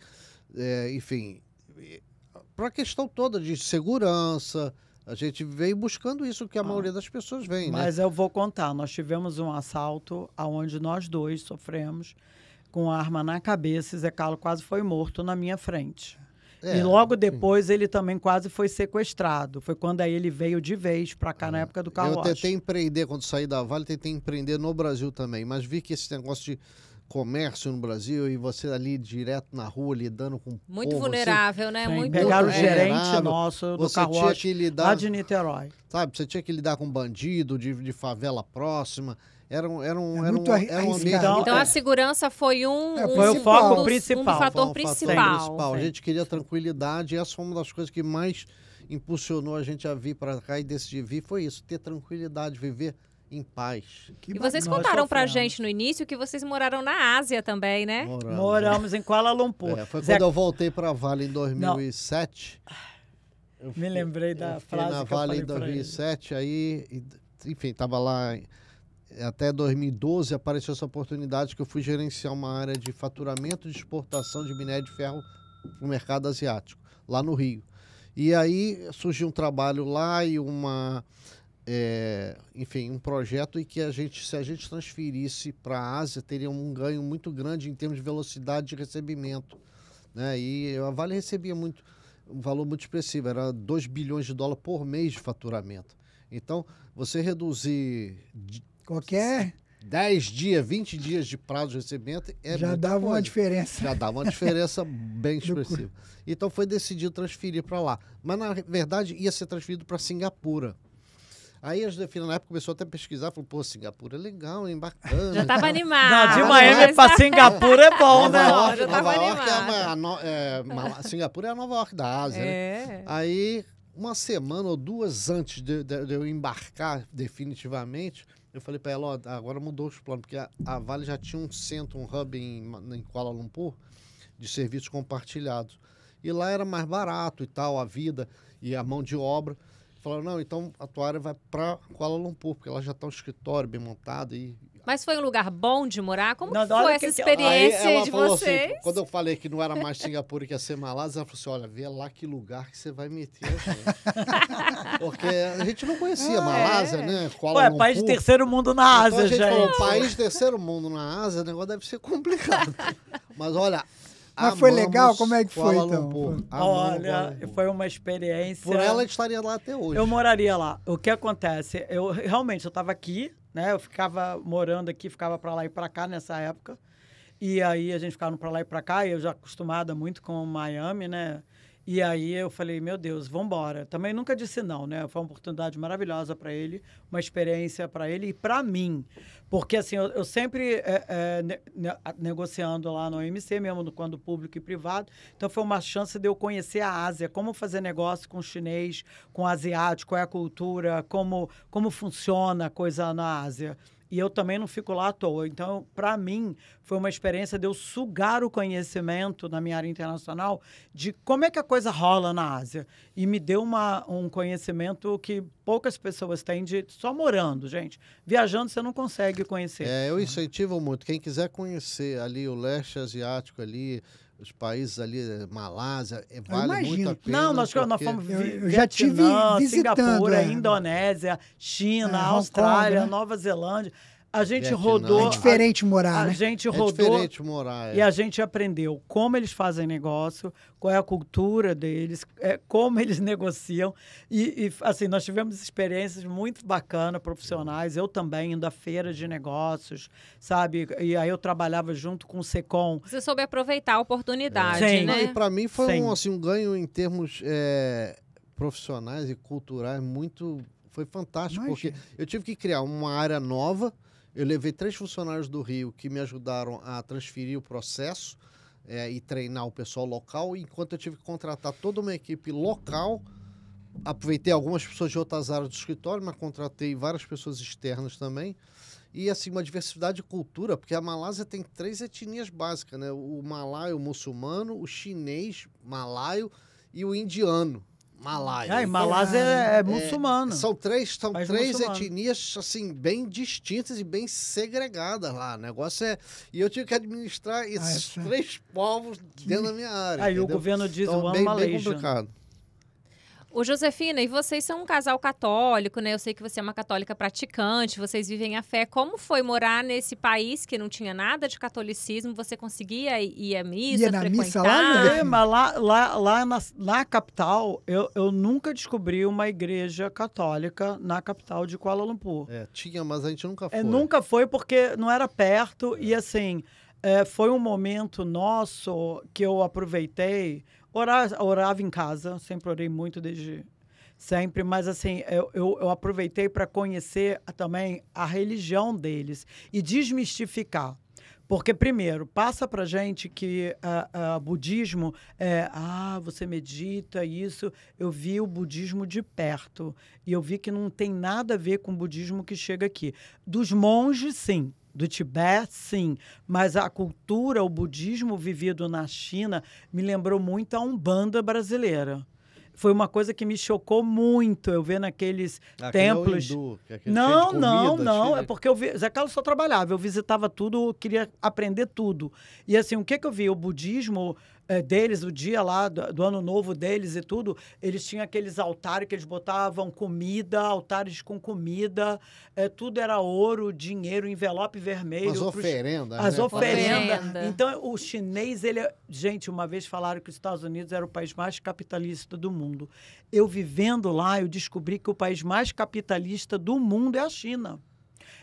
[SPEAKER 3] é, enfim, para a questão toda de segurança, a
[SPEAKER 4] gente veio buscando isso que a ah, maioria das pessoas vem, né? Mas né? eu vou contar, nós tivemos um assalto aonde nós dois sofremos com arma na cabeça, e Zé Carlos quase foi morto na minha frente. É. E logo depois ele também quase foi sequestrado. Foi quando aí ele veio de vez para cá na é. época do carro Eu tentei empreender quando saí da Vale, tentei empreender no Brasil
[SPEAKER 3] também, mas vi que esse negócio de comércio no Brasil e você ali direto na rua lidando com muito povo, assim,
[SPEAKER 2] vulnerável, você... né? Sim, muito pegar o gerente
[SPEAKER 3] nosso do carroça lá de Niterói. Sabe, você tinha que lidar com bandido de, de favela próxima. Era um, era um, é era um, era um Então,
[SPEAKER 2] então a segurança foi um, é, foi um, o foco principal. Um fator foi um principal. Fator principal. A gente
[SPEAKER 3] queria tranquilidade e essa foi uma das coisas que mais impulsionou a gente a vir para cá e decidir vir foi isso, ter tranquilidade, viver em paz.
[SPEAKER 2] Que e vocês contaram pra gente no início que vocês moraram na Ásia também, né? Moramos,
[SPEAKER 3] Moramos em Kuala
[SPEAKER 4] Lumpur. É, foi Zé... quando eu
[SPEAKER 3] voltei pra Vale em 2007.
[SPEAKER 4] Não. Me lembrei da eu frase na Vale em 2007,
[SPEAKER 3] aí, enfim, tava lá até 2012 apareceu essa oportunidade que eu fui gerenciar uma área de faturamento de exportação de minério de ferro no mercado asiático, lá no Rio. E aí surgiu um trabalho lá e uma é, enfim, um projeto e que a gente, se a gente transferisse para a Ásia, teria um ganho muito grande em termos de velocidade de recebimento. Né? E a Vale recebia muito, um valor muito expressivo, era 2 bilhões de dólares por mês de faturamento. Então, você reduzir. Qualquer. 10 dias, 20 dias de prazo de recebimento é já dava coisa. uma
[SPEAKER 1] diferença. Já dava uma diferença
[SPEAKER 3] bem *laughs* expressiva. Então foi decidido transferir para lá. Mas na verdade ia ser transferido para Singapura. Aí a Josefina, na época, começou até a pesquisar, falou, pô, Singapura é legal, hein, bacana. Já estava animado. Não, de né? Miami para Singapura é bom, né? Nova York, é, a, é Singapura é a Nova York da Ásia, né? é. né? Aí, uma semana ou duas antes de, de, de eu embarcar definitivamente, eu falei para ela, ó, agora mudou os planos, porque a, a, Vale já tinha um centro, um hub em, em Kuala Lumpur, de serviços compartilhados. E lá era mais barato e tal, a vida e a mão de obra. Falaram, não, então a tua área vai para Kuala Lumpur, porque ela já tá um escritório bem montado e...
[SPEAKER 2] Mas foi um lugar bom de morar? Como não, foi essa experiência de assim, vocês? Assim,
[SPEAKER 3] quando eu falei que não era mais Singapura que ia ser Malásia, ela falou assim, olha, vê lá que lugar que você vai meter *laughs*
[SPEAKER 4] porque a gente não conhecia ah, Malásia, é. né? Kuala Ué, é país de terceiro mundo na Ásia, então a gente. gente. Falou, país de
[SPEAKER 3] terceiro mundo na Ásia, o negócio deve ser complicado. *laughs* Mas olha, mas foi legal?
[SPEAKER 1] Como é que foi, então? Olha,
[SPEAKER 4] foi uma experiência... Por ela, estaria lá até hoje. Eu moraria lá. O que acontece? Eu realmente, eu estava aqui, né? Eu ficava morando aqui, ficava para lá e para cá nessa época. E aí a gente ficava para lá e para cá, e eu já acostumada muito com Miami, né? E aí eu falei, meu Deus, vamos embora. Também nunca disse não, né? Foi uma oportunidade maravilhosa para ele, uma experiência para ele e para mim. Porque, assim, eu, eu sempre é, é, ne, negociando lá no OMC, mesmo no, quando público e privado. Então, foi uma chance de eu conhecer a Ásia, como fazer negócio com chinês, com asiático, qual é a cultura, como, como funciona a coisa na Ásia. E eu também não fico lá à toa. Então, para mim, foi uma experiência de eu sugar o conhecimento na minha área internacional de como é que a coisa rola na Ásia. E me deu uma, um conhecimento que poucas pessoas têm de só morando, gente. Viajando você não consegue conhecer. É, eu
[SPEAKER 3] incentivo muito. Quem quiser conhecer ali o leste asiático ali, os países ali, eh, Malásia, é, vale muito a pena. Não, nós, porque... nós fomos vi, eu, eu já tive Singapura, é.
[SPEAKER 4] Indonésia, China, é, Austrália, Kong, né? Nova Zelândia. A gente é rodou. É diferente morar. A, né? gente é rodou. É diferente morar. É. E a gente aprendeu como eles fazem negócio, qual é a cultura deles, como eles *laughs* negociam. E, e, assim, nós tivemos experiências muito bacanas, profissionais. Eu também, indo a feira de negócios, sabe? E aí eu trabalhava junto com o SECOM.
[SPEAKER 2] Você soube aproveitar a oportunidade, é. Sim. né? E para mim foi um, assim,
[SPEAKER 3] um ganho em termos profissionais e culturais muito. Foi fantástico, Imagina. porque eu tive que criar uma área nova eu levei três funcionários do Rio que me ajudaram a transferir o processo é, e treinar o pessoal local, enquanto eu tive que contratar toda uma equipe local. Aproveitei algumas pessoas de outras áreas do escritório, mas contratei várias pessoas externas também. E assim, uma diversidade de cultura, porque a Malásia tem três etnias básicas, né? O malaio muçulmano, o chinês malaio e o indiano. Malásia. É, Malásia é, é, é muçulmano. são três, são três etnias assim bem distintas e bem segregadas lá. O negócio é e eu tive que administrar ah, esses ah, três povos dentro da minha área. Aí entendeu? o governo diz então, o bem, bem complicado.
[SPEAKER 2] Ô, Josefina, e vocês são um casal católico, né? Eu sei que você é uma católica praticante, vocês vivem a fé. Como foi morar nesse país que não tinha nada de catolicismo? Você conseguia ir à missa, Ia na missa lá? Né? É,
[SPEAKER 4] mas lá, lá, lá na, na capital, eu, eu nunca descobri uma igreja católica na capital de Kuala Lumpur. É, tinha, mas a gente nunca é, foi. É, nunca foi porque não era perto e, assim, é, foi um momento nosso que eu aproveitei orava orava em casa, sempre orei muito desde sempre, mas assim, eu, eu, eu aproveitei para conhecer ah, também a religião deles e desmistificar. Porque, primeiro, passa para gente que uh, uh, budismo é, ah, você medita, isso. Eu vi o budismo de perto e eu vi que não tem nada a ver com o budismo que chega aqui. Dos monges, sim do Tibete, sim, mas a cultura, o budismo vivido na China me lembrou muito a Umbanda brasileira. Foi uma coisa que me chocou muito eu ver naqueles ah, templos. Que é
[SPEAKER 3] hindu, que é não, comida, não, não, é
[SPEAKER 4] porque eu vi, Zé Carlos só trabalhava, eu visitava tudo, eu queria aprender tudo. E assim, o que que eu vi? O budismo é, deles, o dia lá do, do, ano novo deles e tudo, eles tinham aqueles altares que eles botavam comida, altares com comida, é, tudo era ouro, dinheiro, envelope vermelho. As oferendas. Pros, né? As oferendas. Oferenda. Então, o chinês, ele. É, gente, uma vez falaram que os Estados Unidos era o país mais capitalista do mundo. Eu vivendo lá, eu descobri que o país mais capitalista do mundo é a China.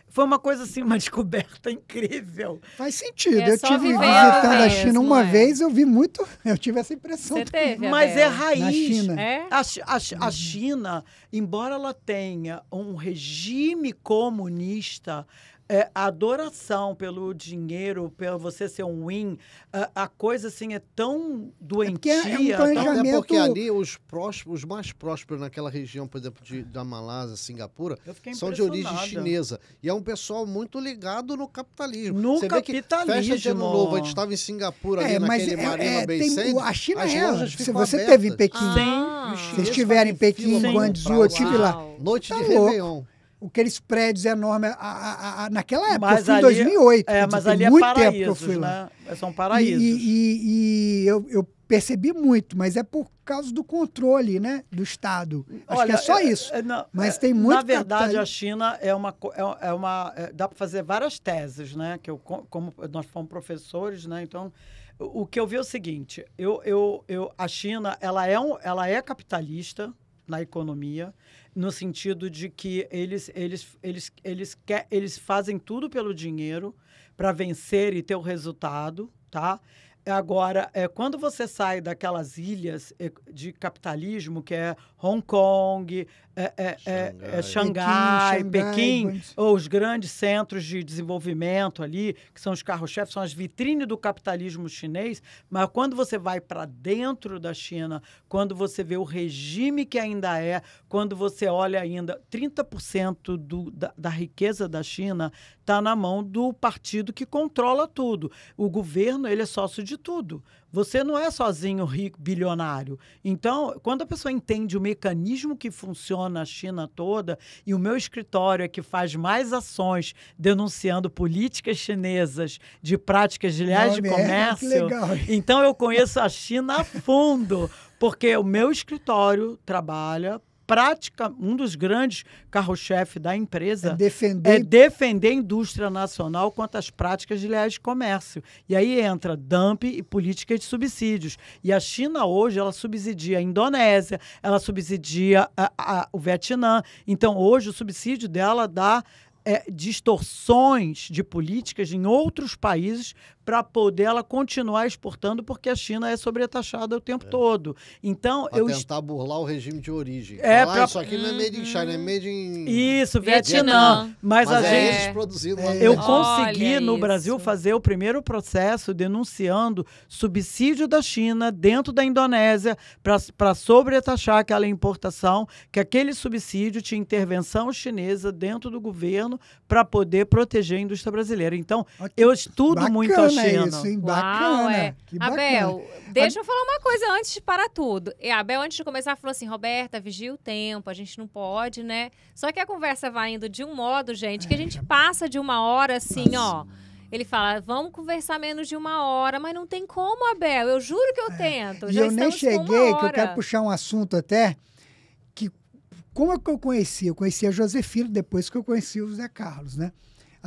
[SPEAKER 4] Foi uma coisa assim, uma *laughs* descoberta incrível. Faz sentido. É eu tive visitando a China mesmo, uma
[SPEAKER 1] é. vez, eu vi muito, *laughs* eu tive
[SPEAKER 4] essa impressão. Você teve, Mas é raiz. Na China. É? A, a, a uhum. China, embora ela tenha um regime comunista, é, a adoração pelo dinheiro, pelo você ser um win, a, a coisa assim é tão doentia. É, é, é um planejamento... É porque ali
[SPEAKER 3] os próximos, os mais prósperos naquela região, por exemplo, de, da Malásia, Singapura, são de origem chinesa. E é um pessoal muito ligado no capitalismo. No você capitalismo. Vê que festa de ano novo, a gente estava em Singapura, é, ali naquele é, Marina é, tem, Sand, A China as é. Lojas se você abertas. teve em Pequim, ah,
[SPEAKER 1] se estiver em Pequim, Guangzhou, eu estive lá. Noite tá de louco. Réveillon aqueles prédios enormes a, a, a, naquela época, mas eu fui ali, é- em 2008. É, mas ali é muito tempo que eu fui lá.
[SPEAKER 4] Né? São paraísos. E,
[SPEAKER 1] e, e eu, eu, percebi muito, mas é por causa do controle né, do Estado. Acho Olha, que é só é, isso. É, não, mas é, tem muito... Na verdade, capital... a
[SPEAKER 4] China é uma... É, uma dá para fazer várias teses, né? Que eu, como nós fomos professores, né? Então... O que eu vi é o seguinte, eu, eu, eu, a China ela é, um, ela é capitalista na economia, no sentido de que eles, eles, eles, eles, quer, eles fazem tudo pelo dinheiro para vencer e ter o resultado, tá? Agora, é, quando você sai daquelas ilhas é, de capitalismo, que é Hong Kong, é, é, é, é Xangai, Pequim, Xangai, Pequim ou os grandes centros de desenvolvimento ali, que são os carros-chefes, são as vitrines do capitalismo chinês, mas quando você vai para dentro da China, quando você vê o regime que ainda é, quando você olha ainda, 30% do, da, da riqueza da China está na mão do partido que controla tudo. O governo ele é sócio de tudo. Você não é sozinho rico, bilionário. Então, quando a pessoa entende o mecanismo que funciona a China toda, e o meu escritório é que faz mais ações denunciando políticas chinesas de práticas de leais de né? *laughs* comércio. É, legal. Então, eu conheço a China a fundo, porque o meu escritório trabalha prática, um dos grandes carro-chefe da empresa é defender... é defender a indústria nacional contra as práticas de leais de comércio. E aí entra dump e política de subsídios. E a China hoje, ela subsidia a Indonésia, ela subsidia a, a, o Vietnã. Então, hoje, o subsídio dela dá é, distorções de políticas em outros países para poder ela continuar exportando, porque a China é sobretaxada o tempo é. todo. Então, pra eu. tentar burlar o regime de origem. É, Falar, pra... Ah, isso aqui não é made in
[SPEAKER 3] China, é uhum. made in.
[SPEAKER 4] Isso, Vietnã. Vietnã. Mas, Mas, a é gente. Produzindo é. eu consegui Olha no isso. Brasil fazer o primeiro processo denunciando subsídio da China dentro da Indonésia para sobretaxar aquela importação, que aquele subsídio tinha intervenção chinesa dentro do governo para poder proteger a indústria brasileira. Então, eu estudo Bacana. muito a bacana isso, hein? Uau, bacana. É. Que Abel,
[SPEAKER 2] deixa a... eu falar uma coisa antes de parar tudo. E é, Abel, antes de começar, falou assim: Roberta, vigia o tempo, a gente não pode, né? Só que a conversa vai indo de um modo, gente, que a gente é. passa de uma hora assim, Nossa. ó. Ele fala, vamos conversar menos de uma hora, mas não tem como, Abel. Eu juro que eu é. tento. E eu nem cheguei, que eu quero puxar
[SPEAKER 1] um assunto até que como é que eu conheci? Eu conheci a Josefina depois que eu conheci o Zé Carlos, né?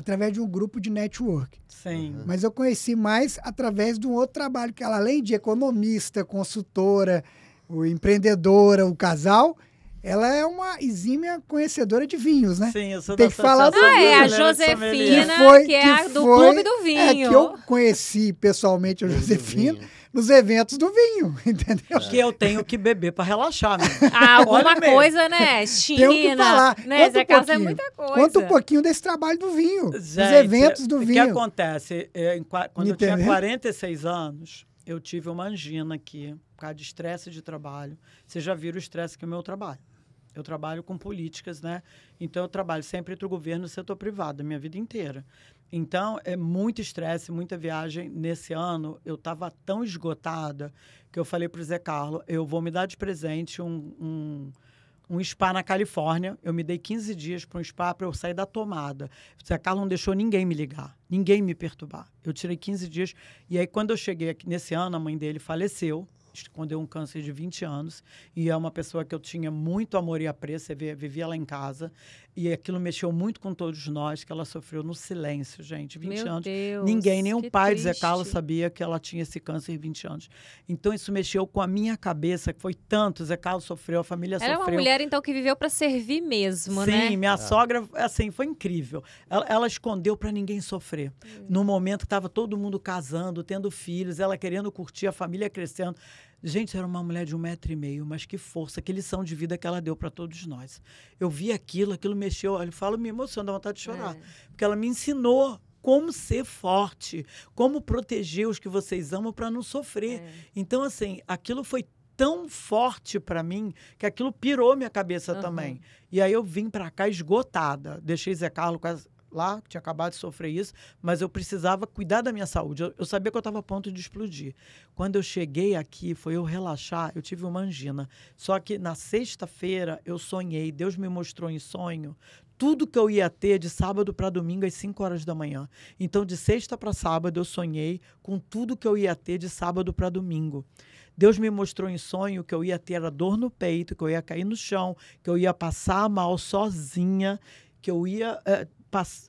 [SPEAKER 1] através de um grupo de network. Sim. Uhum. Mas eu conheci mais através de um outro trabalho, que ela, além de economista, consultora, o empreendedora, o casal, ela é uma exímia conhecedora de vinhos, né? Sim, eu sou Tem da que falar sobre ah, é a né, Josefina, que, foi, que é a do foi, Clube do Vinho. É, que eu conheci pessoalmente a Josefina nos eventos do vinho, *laughs*
[SPEAKER 4] entendeu? Que eu tenho que beber para relaxar, né? *laughs* Ah, alguma coisa, né? China, *laughs* tenho
[SPEAKER 1] que falar. Né? Conta um é pouquinho, é muita coisa. Conta um pouquinho desse trabalho do vinho, Gente, dos eventos do vinho. O que
[SPEAKER 4] acontece? É, eu, quando Me eu tinha 46 anos, eu tive uma angina aqui, por causa de estresse de trabalho. Vocês já viram o estresse que é o meu trabalho. Eu trabalho com políticas, né? Então eu trabalho sempre entre o governo e o setor privado, a minha vida inteira. Então, é muito estresse, muita viagem. Nesse ano, eu estava tão esgotada que eu falei para o Zé Carlos, eu vou me dar de presente um, um, um spa na Califórnia. Eu me dei 15 dias para um spa para eu sair da tomada. O Zé Carlos não deixou ninguém me ligar, ninguém me perturbar. Eu tirei 15 dias. E aí, quando eu cheguei aqui, nesse ano, a mãe dele faleceu escondeu um câncer de 20 anos e é uma pessoa que eu tinha muito amor e apreço, eu vivia lá em casa. E aquilo mexeu muito com todos nós, que ela sofreu no silêncio, gente. 20 Meu anos. Deus, Ninguém, nenhum pai de Zé Carlos sabia que ela tinha esse câncer em 20 anos. Então isso mexeu com a minha cabeça, que foi tanto. Zé Carlos sofreu, a família ela sofreu. Era uma mulher,
[SPEAKER 2] então, que viveu para servir mesmo, Sim, né? Sim, minha é.
[SPEAKER 4] sogra, assim, foi incrível. Ela, ela escondeu para ninguém sofrer. Hum. No momento que estava todo mundo casando, tendo filhos, ela querendo curtir, a família crescendo. Gente, era uma mulher de um metro e meio, mas que força, que lição de vida que ela deu para todos nós. Eu vi aquilo, aquilo mexeu. Eu falo, me emociona, dá vontade de chorar. É. Porque ela me ensinou como ser forte, como proteger os que vocês amam para não sofrer. É. Então, assim, aquilo foi tão forte para mim que aquilo pirou minha cabeça uhum. também. E aí eu vim para cá esgotada. Deixei Zé Carlos com lá, tinha acabado de sofrer isso, mas eu precisava cuidar da minha saúde. Eu, eu sabia que eu estava a ponto de explodir. Quando eu cheguei aqui, foi eu relaxar, eu tive uma angina. Só que na sexta-feira eu sonhei, Deus me mostrou em sonho tudo que eu ia ter de sábado para domingo às 5 horas da manhã. Então, de sexta para sábado, eu sonhei com tudo que eu ia ter de sábado para domingo. Deus me mostrou em sonho que eu ia ter a dor no peito, que eu ia cair no chão, que eu ia passar mal sozinha, que eu ia. É,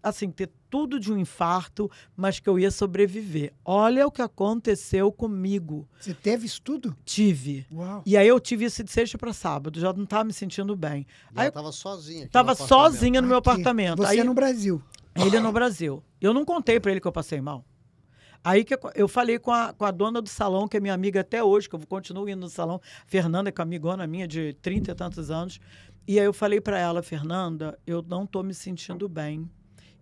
[SPEAKER 4] assim, ter tudo de um infarto, mas que eu ia sobreviver. Olha o que aconteceu comigo. Você teve isso tudo? Tive. Uau. E aí eu tive isso de sexta para sábado, já não estava tá me sentindo bem. Já aí eu tava
[SPEAKER 3] sozinha. Tava no sozinha no
[SPEAKER 4] meu aqui. apartamento. Você aí, no Brasil. Ele é no Brasil. Eu não contei para ele que eu passei mal. Aí que eu falei com a, com a dona do salão, que é minha amiga até hoje, que eu continuo indo no salão, Fernanda, que é amigona minha de 30 e tantos anos. E aí eu falei para ela, Fernanda, eu não estou me sentindo bem.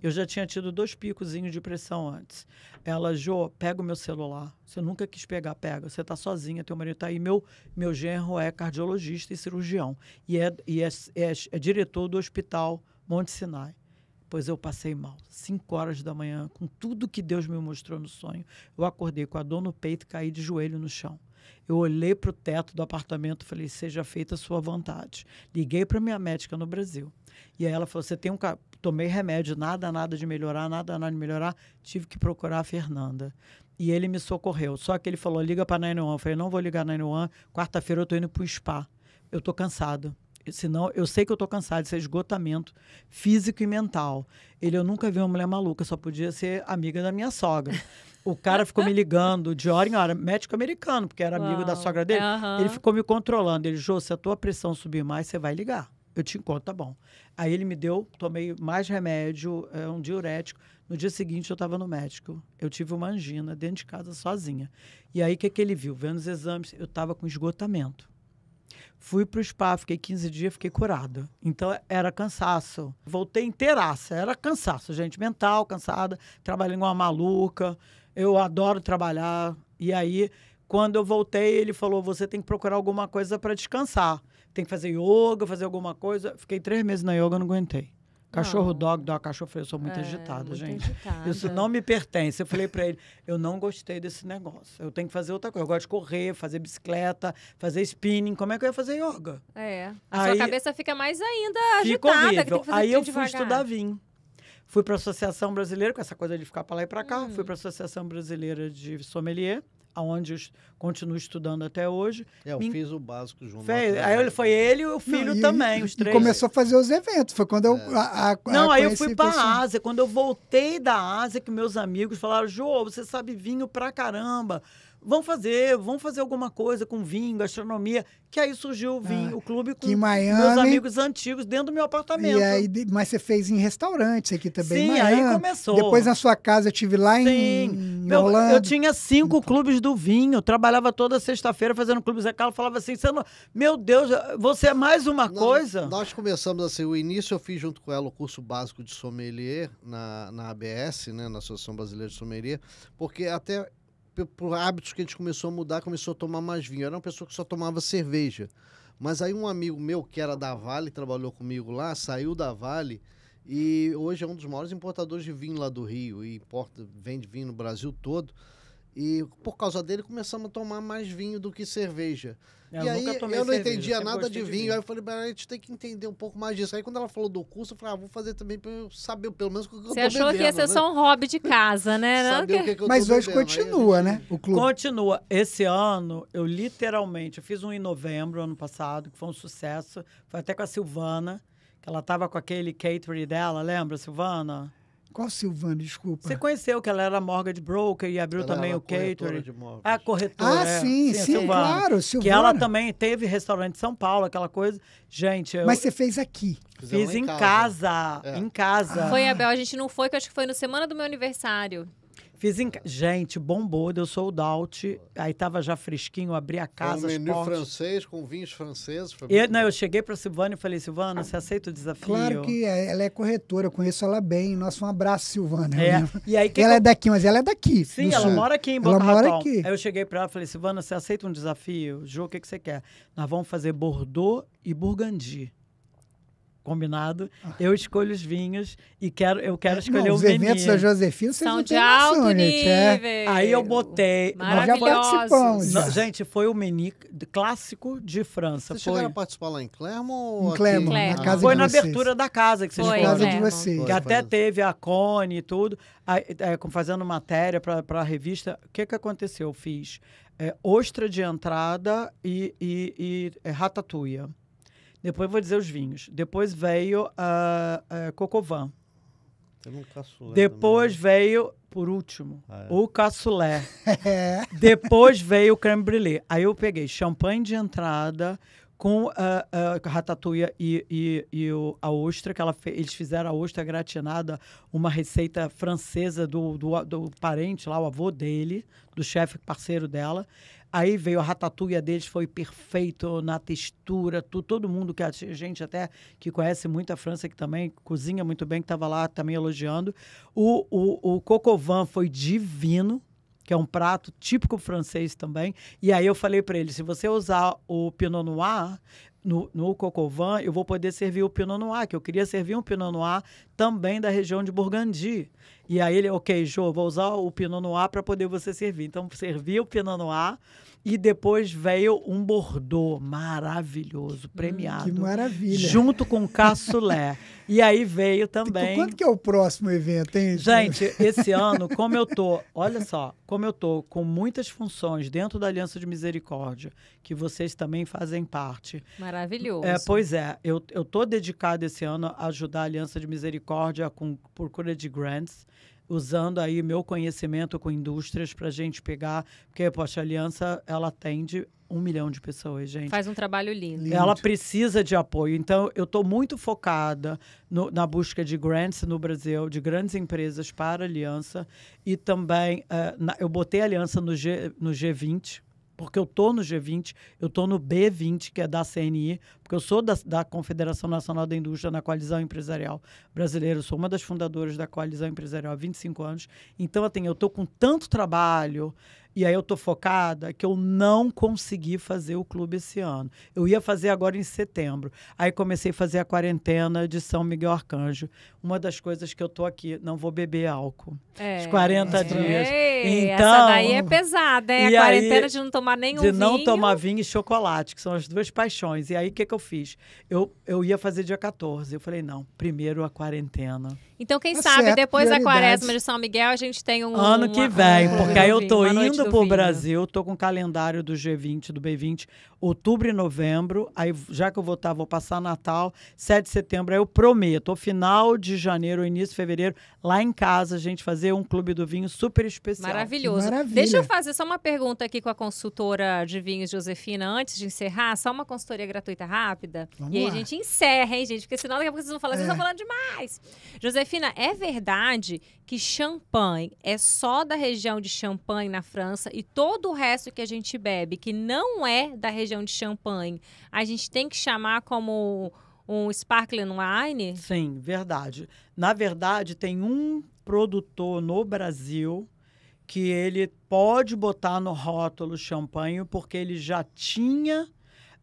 [SPEAKER 4] Eu já tinha tido dois picozinhos de pressão antes. Ela, Jô, pega o meu celular. Você nunca quis pegar, pega. Você está sozinha, teu marido está aí. Meu, meu genro é cardiologista e cirurgião. E, é, e é, é, é diretor do hospital Monte Sinai. Pois eu passei mal. Cinco horas da manhã, com tudo que Deus me mostrou no sonho. Eu acordei com a dor no peito e caí de joelho no chão. Eu olhei para o teto do apartamento e falei: seja feita a sua vontade. Liguei para minha médica no Brasil. E aí ela falou: você tem um. Ca... Tomei remédio, nada, nada de melhorar, nada, nada de melhorar. Tive que procurar a Fernanda. E ele me socorreu. Só que ele falou: liga para a 911. Eu falei: não vou ligar na 911. Quarta-feira eu estou indo para o spa. Eu estou cansado senão eu sei que eu estou cansada, isso é esgotamento físico e mental. Ele, eu nunca vi uma mulher maluca, só podia ser amiga da minha sogra. *laughs* O cara ficou me ligando de hora em hora, médico americano, porque era amigo Uau. da sogra dele. Uhum. Ele ficou me controlando. Ele, Jô, se a tua pressão subir mais, você vai ligar. Eu te encontro, tá bom. Aí ele me deu, tomei mais remédio, é, um diurético. No dia seguinte, eu estava no médico. Eu tive uma angina dentro de casa sozinha. E aí, o que, é que ele viu? Vendo os exames, eu estava com esgotamento. Fui para o spa, fiquei 15 dias, fiquei curada. Então era cansaço. Voltei inteiraça, era cansaço, gente, mental, cansada, trabalhando com uma maluca. Eu adoro trabalhar. E aí, quando eu voltei, ele falou: você tem que procurar alguma coisa para descansar. Tem que fazer yoga, fazer alguma coisa. Fiquei três meses na yoga, não aguentei. Cachorro não. Ah. dog, dog, cachorro eu sou muito é, agitada, muito gente. Agitada. Isso não me pertence. Eu falei para ele, eu não gostei desse negócio. Eu tenho que fazer outra coisa. Eu gosto de correr, fazer bicicleta, fazer spinning. Como é que eu ia fazer yoga?
[SPEAKER 2] É. Aí, Sua cabeça fica mais ainda agitada. Fica horrível. Aí eu fui devagar. estudar vinho.
[SPEAKER 4] Fui para a Associação Brasileira, com essa coisa de ficar para lá e para cá. Uhum. Fui para a Associação Brasileira de Sommelier, onde eu continuo estudando até hoje. É, eu Me... fiz o básico junto. aí ele, foi ele e o filho não, também, e, os três. E começou
[SPEAKER 1] a fazer os eventos, foi quando eu... É. A, a, não, aí eu fui para a
[SPEAKER 4] Ásia. Quando eu voltei da Ásia, que meus amigos falaram, joão você sabe vinho pra caramba vão fazer, vão fazer alguma coisa com vinho, gastronomia. Que aí surgiu o ah, vinho, ah, o clube com Miami, meus amigos antigos dentro do meu apartamento. E aí,
[SPEAKER 1] mas você fez em restaurantes aqui também, Sim, Miami. aí começou. Depois na sua casa eu tive
[SPEAKER 4] lá Sim. em, em meu, Holanda. Eu tinha cinco então. clubes do vinho, trabalhava toda sexta-feira fazendo clubes. Zé Carlos falava assim, não... meu Deus, você é mais uma coisa? Nós começamos assim,
[SPEAKER 3] o início eu fiz junto com ela o curso básico de sommelier na, na ABS, né, na Associação Brasileira de Sommelier, porque até por hábitos que a gente começou a mudar, começou a tomar mais vinho. Eu era uma pessoa que só tomava cerveja. Mas aí um amigo meu, que era da Vale, trabalhou comigo lá, saiu da Vale e hoje é um dos maiores importadores de vinho lá do Rio e importa, vende vinho no Brasil todo. E por causa dele começamos a tomar mais vinho do que cerveja. É, e aí eu não cerveja, entendia nada de vinho. de vinho. Aí eu falei, a gente tem que entender um pouco mais disso. Aí quando ela falou do curso, eu falei, ah, vou fazer também para eu saber pelo menos o que eu tô Você
[SPEAKER 4] achou que ia ser né? só
[SPEAKER 2] um hobby de casa,
[SPEAKER 4] né? *laughs* saber o que, que eu mas tô hoje bebendo. continua, gente... né? O clube. Continua. Esse ano, eu literalmente, eu fiz um em novembro, ano passado, que foi um sucesso. Foi até com a Silvana, que ela tava com aquele catering dela, lembra, Silvana? Qual Silvana, desculpa? Você conheceu que ela era mortgage broker e abriu ela também o catering. A ah, corretora. Ah, é. sim, sim, sim Silvana, claro, Silvana. Que ela também teve restaurante em São Paulo, aquela coisa. Gente, eu... Mas você fez aqui. Fiz em casa, em casa. É. Em casa. Ah. Foi,
[SPEAKER 2] Abel, a gente não foi, que acho que foi no semana do meu aniversário.
[SPEAKER 4] Fiz em... Gente, bombou, deu o out. Aí tava já fresquinho, abri a casa. Com menu portas. francês com vinhos franceses. eu, não, eu cheguei para Silvana e falei, Silvana, você aceita o desafio? Claro que
[SPEAKER 1] é, ela é corretora, eu conheço ela bem. Nossa, um abraço, Silvana. É. E aí, que ela que... é daqui, mas ela é daqui. Sim, ela mora aqui em Boca Ela mora aqui.
[SPEAKER 4] Aí eu cheguei para ela e falei, Silvana, você aceita um desafio? Ju, o que, que você quer? Nós vamos fazer Bordeaux e Burgundy combinado. Eu escolho os vinhos e quero, eu quero é, escolher não, o os Os eventos da Josefina São não de alto noção, né? nível. Gente, é. Aí eu botei. Nós já participamos. Já. gente, foi o mini clássico de França. Vocês foi. chegaram a participar lá em
[SPEAKER 3] Clermont?
[SPEAKER 4] Em Clermont, na casa foi de na abertura da casa que vocês foi, foram. casa de vocês. Que até teve a Cone e tudo, é, fazendo matéria para a revista. O que, que aconteceu? Eu fiz é, ostra de entrada e, e, e é, ratatouille. Depois vou dizer os vinhos. Depois veio a, a Cocovan. Um Depois também. veio, por último, ah, é. o cassoulet. *laughs* É. Depois veio o creme brulee. Aí eu peguei champanhe de entrada com a uh, ah, ratatouille e, e, e o, a ostra, que ela eles fizeram a ostra gratinada, uma receita francesa do, do, do parente lá, o avô dele, do chefe parceiro dela. Aí veio a ratatouille deles, foi perfeito na textura, tu, todo mundo que a gente até que conhece muito a França, que também cozinha muito bem, que estava lá também elogiando. O, o, o cocovan foi divino, que é um prato típico francês também. E aí eu falei para ele, se você usar o Pinot Noir, no, no Cocovan, eu vou poder servir o Pinot Noir, que eu queria servir um Pinot Noir também da região de Burgundy. E aí ele, ok, Jô, vou usar o Pinot Noir para poder você servir. Então, servia o Pinot Noir e depois veio um Bordeaux maravilhoso, hum, premiado. Que maravilha. Junto com o Cassulé. *laughs* e aí veio também... Quanto que é o próximo evento, hein? Gente, *laughs* esse ano, como eu tô... Olha só, como eu tô com muitas funções dentro da Aliança de Misericórdia, que vocês também fazem parte. Maravilhoso. É, pois é, eu, eu tô dedicado esse ano a ajudar a Aliança de Misericórdia Concórdia com, por cura de grants, usando aí meu conhecimento com indústrias para a gente pegar, porque a Poxa Aliança ela atende um milhão de pessoas, gente. Faz um trabalho lindo. lindo. Ela precisa de apoio. Então, eu estou muito focada no, na busca de grants no Brasil, de grandes empresas para a aliança. E também, uh, na, eu botei a aliança no, G, no G20, porque eu estou no G20, eu estou no B20, que é da CNI, porque eu sou da, da Confederação Nacional da Indústria na Coalizão Empresarial Brasileira, eu sou uma das fundadoras da Coalizão Empresarial há 25 anos. Então, assim, eu estou com tanto trabalho, e aí eu tô focada que eu não consegui fazer o clube esse ano. Eu ia fazer agora em setembro. Aí comecei a fazer a quarentena de São Miguel Arcanjo. Uma das coisas que eu tô aqui, não vou beber álcool. É. Os 40 é. dias. então, essa daí é pesada, é a quarentena aí, de não
[SPEAKER 2] tomar nenhum de vinho. De não tomar
[SPEAKER 4] vinho e chocolate, que são as duas paixões. E aí o que que eu fiz? Eu eu ia fazer dia 14. Eu falei, não, primeiro a quarentena. Então,
[SPEAKER 2] quem tá sabe, certo, depois prioridade. da quaresma de São Miguel, a gente tem um. Ano que vem, um, porque aí eu tô indo pro vinho. Né? Brasil,
[SPEAKER 4] tô com o calendário do G20, do B20, outubro e novembro. Aí, já que eu vou estar, tá, vou passar Natal, 7 de setembro, aí eu prometo, ao final de janeiro, início de fevereiro, lá em casa, a gente fazer um clube do vinho super especial. Maravilhoso. Maravilha. Deixa eu
[SPEAKER 2] fazer só uma pergunta aqui com a consultora de vinhos, Josefina, antes de encerrar, só uma consultoria gratuita rápida. Vamos e aí lá. a gente encerra, hein, gente? Porque senão daqui a pouco vocês vão falar, é. vocês estão falando demais. Josefina, Fina, é verdade que champanhe é só da região de Champagne na França e todo o resto que a gente bebe que não é da região de Champagne, a gente tem que chamar como um sparkling wine?
[SPEAKER 4] Sim, verdade. Na verdade, tem um produtor no Brasil que ele pode botar no rótulo champanhe porque ele já tinha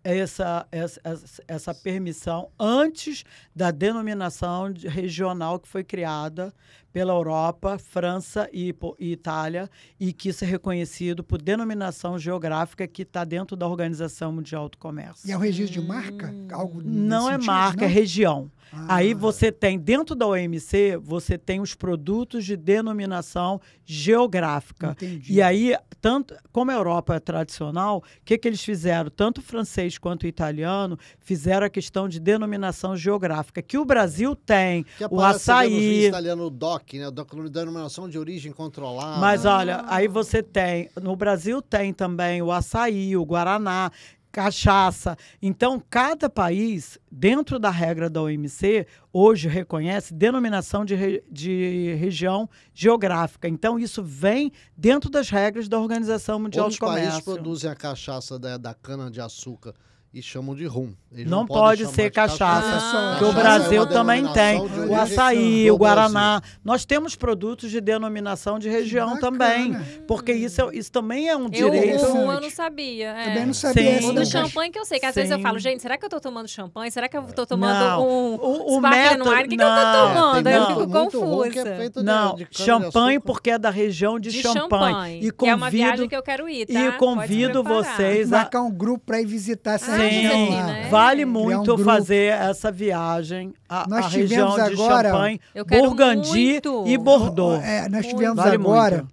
[SPEAKER 4] é essa, é essa, é essa permissão antes da denominação regional que foi criada pela Europa, França e, e Itália, e que isso é reconhecido por denominação geográfica que está dentro da Organização Mundial do Comércio. E é
[SPEAKER 1] o um registro de marca? Hum. Algo não é marca, é não? é
[SPEAKER 4] região. Ah. Aí você tem, dentro da OMC, você tem os produtos de denominação geográfica. Entendi. E aí, tanto como a Europa é tradicional, o que, que eles fizeram? Tanto o francês quanto o italiano fizeram a questão de denominação geográfica, que o Brasil tem. Que o açaí. No
[SPEAKER 3] italiano, DOC, DOC, né? O denominação de origem controlada. Mas olha,
[SPEAKER 4] aí você tem, no Brasil tem também o açaí, o guaraná, cachaça. Então, cada país, dentro da regra da OMC, hoje reconhece denominação de, re, de região geográfica. Então, isso vem dentro das regras da Organização Mundial Outros do Comércio. Os países
[SPEAKER 3] produzem a cachaça da, da
[SPEAKER 4] cana-de-açúcar e chamam de rum. Eles não, não pode ser cachaça, cachaça ah, que o é Brasil é também tem. O açaí, o guaraná. Nós temos produtos de denominação de região também, porque isso, é, isso também é um eu, direito. Eu, eu não
[SPEAKER 2] sabia. É. Também não sabia. Sim. O do champanhe que eu sei, que às Sim. vezes eu falo, gente, será que eu estou tomando champanhe? Será que eu estou tomando não. um o, o método, O que, que eu estou tomando? eu fico é confusa. É não, de, de champanhe
[SPEAKER 4] porque é da região de, de champanhe. champanhe. É e convido, é uma viagem que eu quero ir, tá? E convido vocês a... Marcar um grupo para ir visitar essa Assim, né? Vale muito um fazer essa viagem à, à região de agora, Champagne, Burgundy muito. e Bordeaux. É, nós tivemos vale agora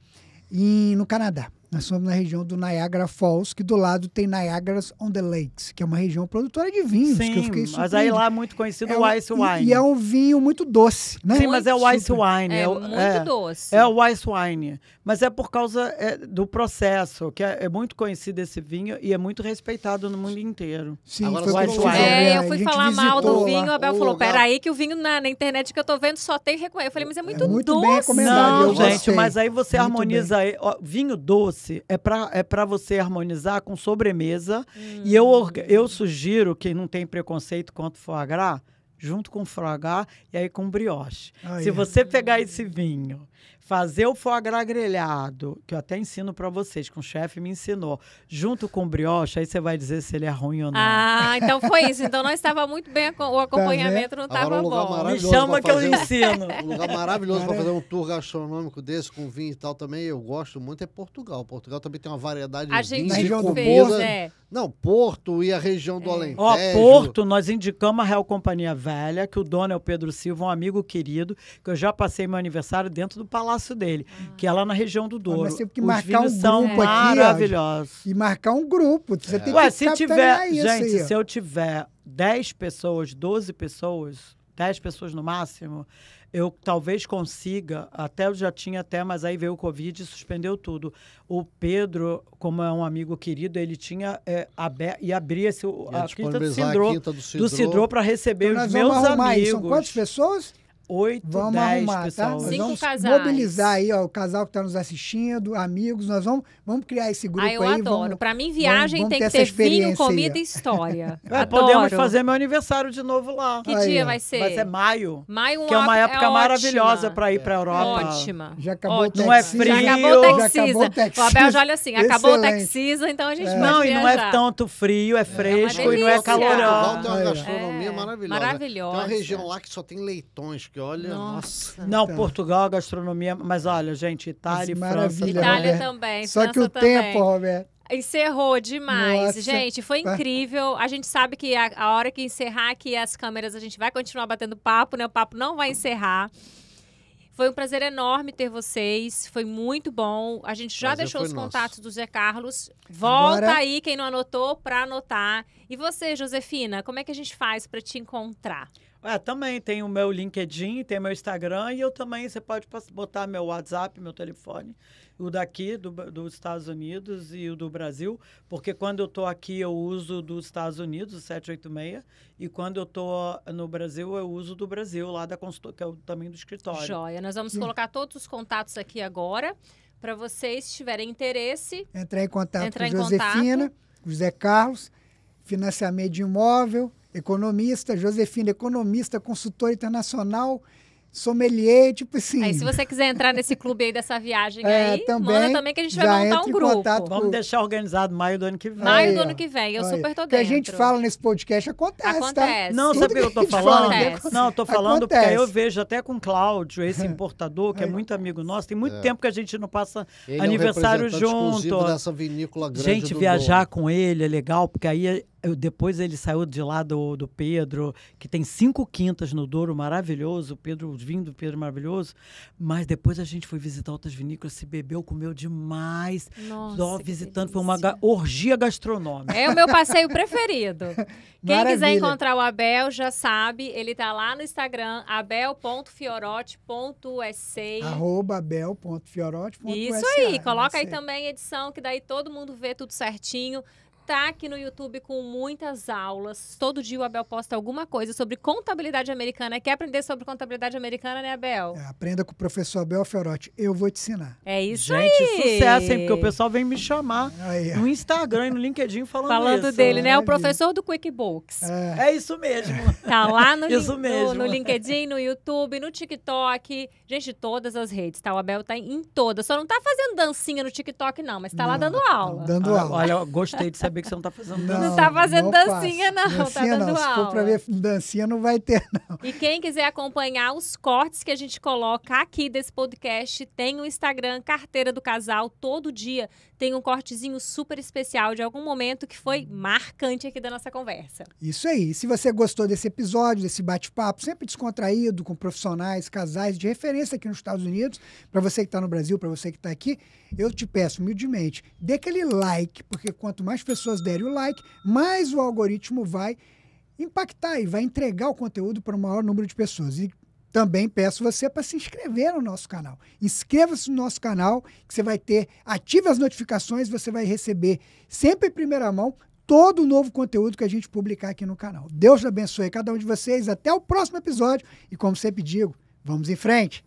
[SPEAKER 1] em, no Canadá. Nós somos na região do Niagara Falls, que do lado tem Niagara on the Lakes, que é uma região produtora de vinhos. Sim, que eu fiquei mas aí lá é muito conhecido é o Ice Wine. E é um
[SPEAKER 4] vinho muito doce, né? Sim, mas é o Ice super. Wine. É, é muito é, doce. É o Ice Wine. Mas é por causa é, do processo, que é, é, muito conhecido esse vinho e é muito respeitado no mundo inteiro. Sim, Agora, foi o Ice Wine. É, eu fui falar mal do vinho, a Bel falou, peraí que
[SPEAKER 2] o vinho na, na, internet que eu tô vendo só tem... Eu falei, mas é, é muito, muito doce. Bem Não, gente, mas aí
[SPEAKER 4] você muito harmoniza... ó, vinho doce doce é para é pra você harmonizar com sobremesa. Hum. E eu, hum. eu sugiro, quem não tem preconceito quanto foie gras, junto com foie gras e aí com brioche. Se é. você pegar esse vinho fazer o foie gras grelhado, que eu até ensino para vocês, que um chefe me ensinou, junto com brioche, aí você vai dizer se ele é ruim ou não.
[SPEAKER 2] Ah, então foi isso. Então não estava muito bem, o tá acompanhamento não estava
[SPEAKER 4] bom. Me chama que eu ensino. Um lugar maravilhoso para é. fazer
[SPEAKER 3] um tour gastronômico desse com vinho e tal também, eu gosto muito, é Portugal. Portugal também tem uma variedade a de vinhos. A região do Porto, é. Não, Porto e a região do é. Alentejo. Ó, Porto,
[SPEAKER 4] nós indicamos a Real Companhia Velha, que o dono é o Pedro Silva, um amigo querido, que eu já passei meu aniversário dentro do Palácio espaço dele, que é lá na região do Douro. Mas tem que marcar um são grupo maravilhosos.
[SPEAKER 1] Aqui, ó, e marcar um grupo. Você é. tem que Ué, se tiver, isso gente, aí. se
[SPEAKER 4] eu tiver 10 pessoas, 12 pessoas, 10 pessoas no máximo, eu talvez consiga, até eu já tinha até, mas aí veio o Covid e suspendeu tudo. O Pedro, como é um amigo querido, ele tinha é, aberto e abria se a, quinta do Cidrô, para receber então, os meus amigos. Isso. São quantas
[SPEAKER 1] pessoas? 8, vamos 10 arrumar, tá? pessoas. Tá? Cinco vamos casais. mobilizar aí, ó, o casal que está nos assistindo, amigos, nós vamos, vamos criar esse grupo ah, eu aí. adoro. Para mim, viagem vamos, vamos tem que ser
[SPEAKER 2] vinho, comida e história. *laughs* É, podemos fazer
[SPEAKER 4] meu aniversário de
[SPEAKER 2] novo lá. Que aí, dia vai ser? Vai ser maio. Maio um Que é uma é época é maravilhosa
[SPEAKER 4] para ir para a Europa. Ótima. Já acabou Ótima. Não é frio. Já acabou o taxisa. Taxis. O Abel já olha assim, Excelente. acabou o taxisa,
[SPEAKER 2] então a gente é. Não, viajar. e não é tanto
[SPEAKER 4] frio, é, é fresco é e não é calorão. Portugal tem uma gastronomia maravilhosa.
[SPEAKER 3] É. Maravilhosa. Tem uma região lá que só
[SPEAKER 4] tem leitões, olha, nossa. nossa. Não, então. Portugal, gastronomia, mas olha, gente, Itália mas e França. Itália também. Só França que o também. tempo, Roberto.
[SPEAKER 2] Encerrou demais, Nossa. gente. Foi incrível. A gente sabe que a, a, hora que encerrar aqui as câmeras, a gente vai continuar batendo papo, né? O papo não vai encerrar. Foi um prazer enorme ter vocês. Foi muito bom. A gente já deixou os nosso. contatos do Zé Carlos. Volta Agora... aí, quem não anotou, para anotar. E você, Josefina, como é que a gente faz para te encontrar?
[SPEAKER 4] É, também tem o meu LinkedIn, tem meu Instagram e eu também, você pode botar meu WhatsApp, meu telefone, o daqui do, dos Estados Unidos e o do Brasil, porque quando eu estou aqui eu uso dos Estados Unidos, o 786, e quando eu estou no Brasil eu uso do Brasil, lá da consultoria, que é o também do escritório. Joia,
[SPEAKER 2] nós vamos hum. colocar todos os contatos aqui agora, para vocês tiverem interesse.
[SPEAKER 1] Entrar em contato entrar com em Josefina, contato. José Carlos, financiamento de imóvel, economista, Josefina, economista, consultora
[SPEAKER 4] internacional, sommelier, tipo assim. Aí se
[SPEAKER 2] você quiser entrar nesse clube aí dessa viagem é, aí, também, manda também que a gente vai montar um grupo. Com... Vamos
[SPEAKER 4] deixar organizado maio do ano que vem. Maio aí, do ano que vem, eu aí. super tô dentro. O que a gente
[SPEAKER 1] fala nesse podcast acontece, tá? acontece. Tá? Não, Tudo sabe o que, eu tô falando? Acontece.
[SPEAKER 4] Não, eu tô falando acontece. porque eu vejo até com o Cláudio, esse é. importador, que é muito é. amigo nosso, tem muito é. tempo que a gente não passa ele aniversário é um junto. Dessa vinícola grande gente, viajar com ele é legal, porque aí é depois ele saiu de lá do, do Pedro, que tem cinco quintas no Douro, maravilhoso, Pedro, o vinho do Pedro maravilhoso. Mas depois a gente foi visitar outras vinícolas, se bebeu, comeu demais. Nossa, Só visitando, foi uma orgia gastronômica. É o meu
[SPEAKER 2] passeio preferido. *laughs*
[SPEAKER 4] Quem Maravilha. quiser encontrar
[SPEAKER 2] o Abel, já sabe, ele está lá no Instagram, abel.fiorote.sc.
[SPEAKER 1] Arroba abel.fiorote.sc. Isso aí,
[SPEAKER 2] coloca aí também a edição, que daí todo mundo vê tudo certinho tá aqui no YouTube com muitas aulas. Todo dia o Abel posta alguma coisa sobre contabilidade americana. Quer aprender sobre contabilidade americana, né, Abel? É,
[SPEAKER 1] aprenda com o professor Abel Fiorotti. Eu vou te ensinar.
[SPEAKER 2] É isso
[SPEAKER 4] Gente, aí. Gente, sucesso, hein? Porque o pessoal vem me chamar aí, no Instagram e no LinkedIn falando Falando isso. dele, né? o professor
[SPEAKER 2] do QuickBooks. É, é isso mesmo. Tá lá no, *laughs* isso mesmo. no, no LinkedIn, no YouTube, no TikTok. Gente, todas as redes, tá? O Abel tá em todas. Só não tá fazendo dancinha no TikTok, não, mas tá não, lá dando aula.
[SPEAKER 4] Dando aula. Olha, gostei de saber saber que você não tá fazendo dancinha. Não, tá
[SPEAKER 1] fazendo não dancinha, não. Tá dancinha, tá não. Se for para ver dancinha, não vai ter,
[SPEAKER 2] não. E quem quiser acompanhar os cortes que a gente coloca aqui desse podcast, tem o Instagram Carteira do Casal. Todo dia tem um cortezinho super especial de algum momento que foi marcante aqui da nossa conversa.
[SPEAKER 1] Isso aí. Se você gostou desse episódio, desse bate-papo, sempre descontraído com profissionais, casais de referência aqui nos Estados Unidos, para você que está no Brasil, para você que está aqui, eu te peço humildemente, dê aquele like, porque quanto mais pessoas derem o like, mais o algoritmo vai impactar e vai entregar o conteúdo para o maior número de pessoas. E também peço você para se inscrever no nosso canal. Inscreva-se no nosso canal, que você vai ter, ative as notificações, você vai receber sempre em primeira mão todo o novo conteúdo que a gente publicar aqui no canal. Deus abençoe cada um de vocês, até o próximo episódio e como sempre digo, vamos em frente.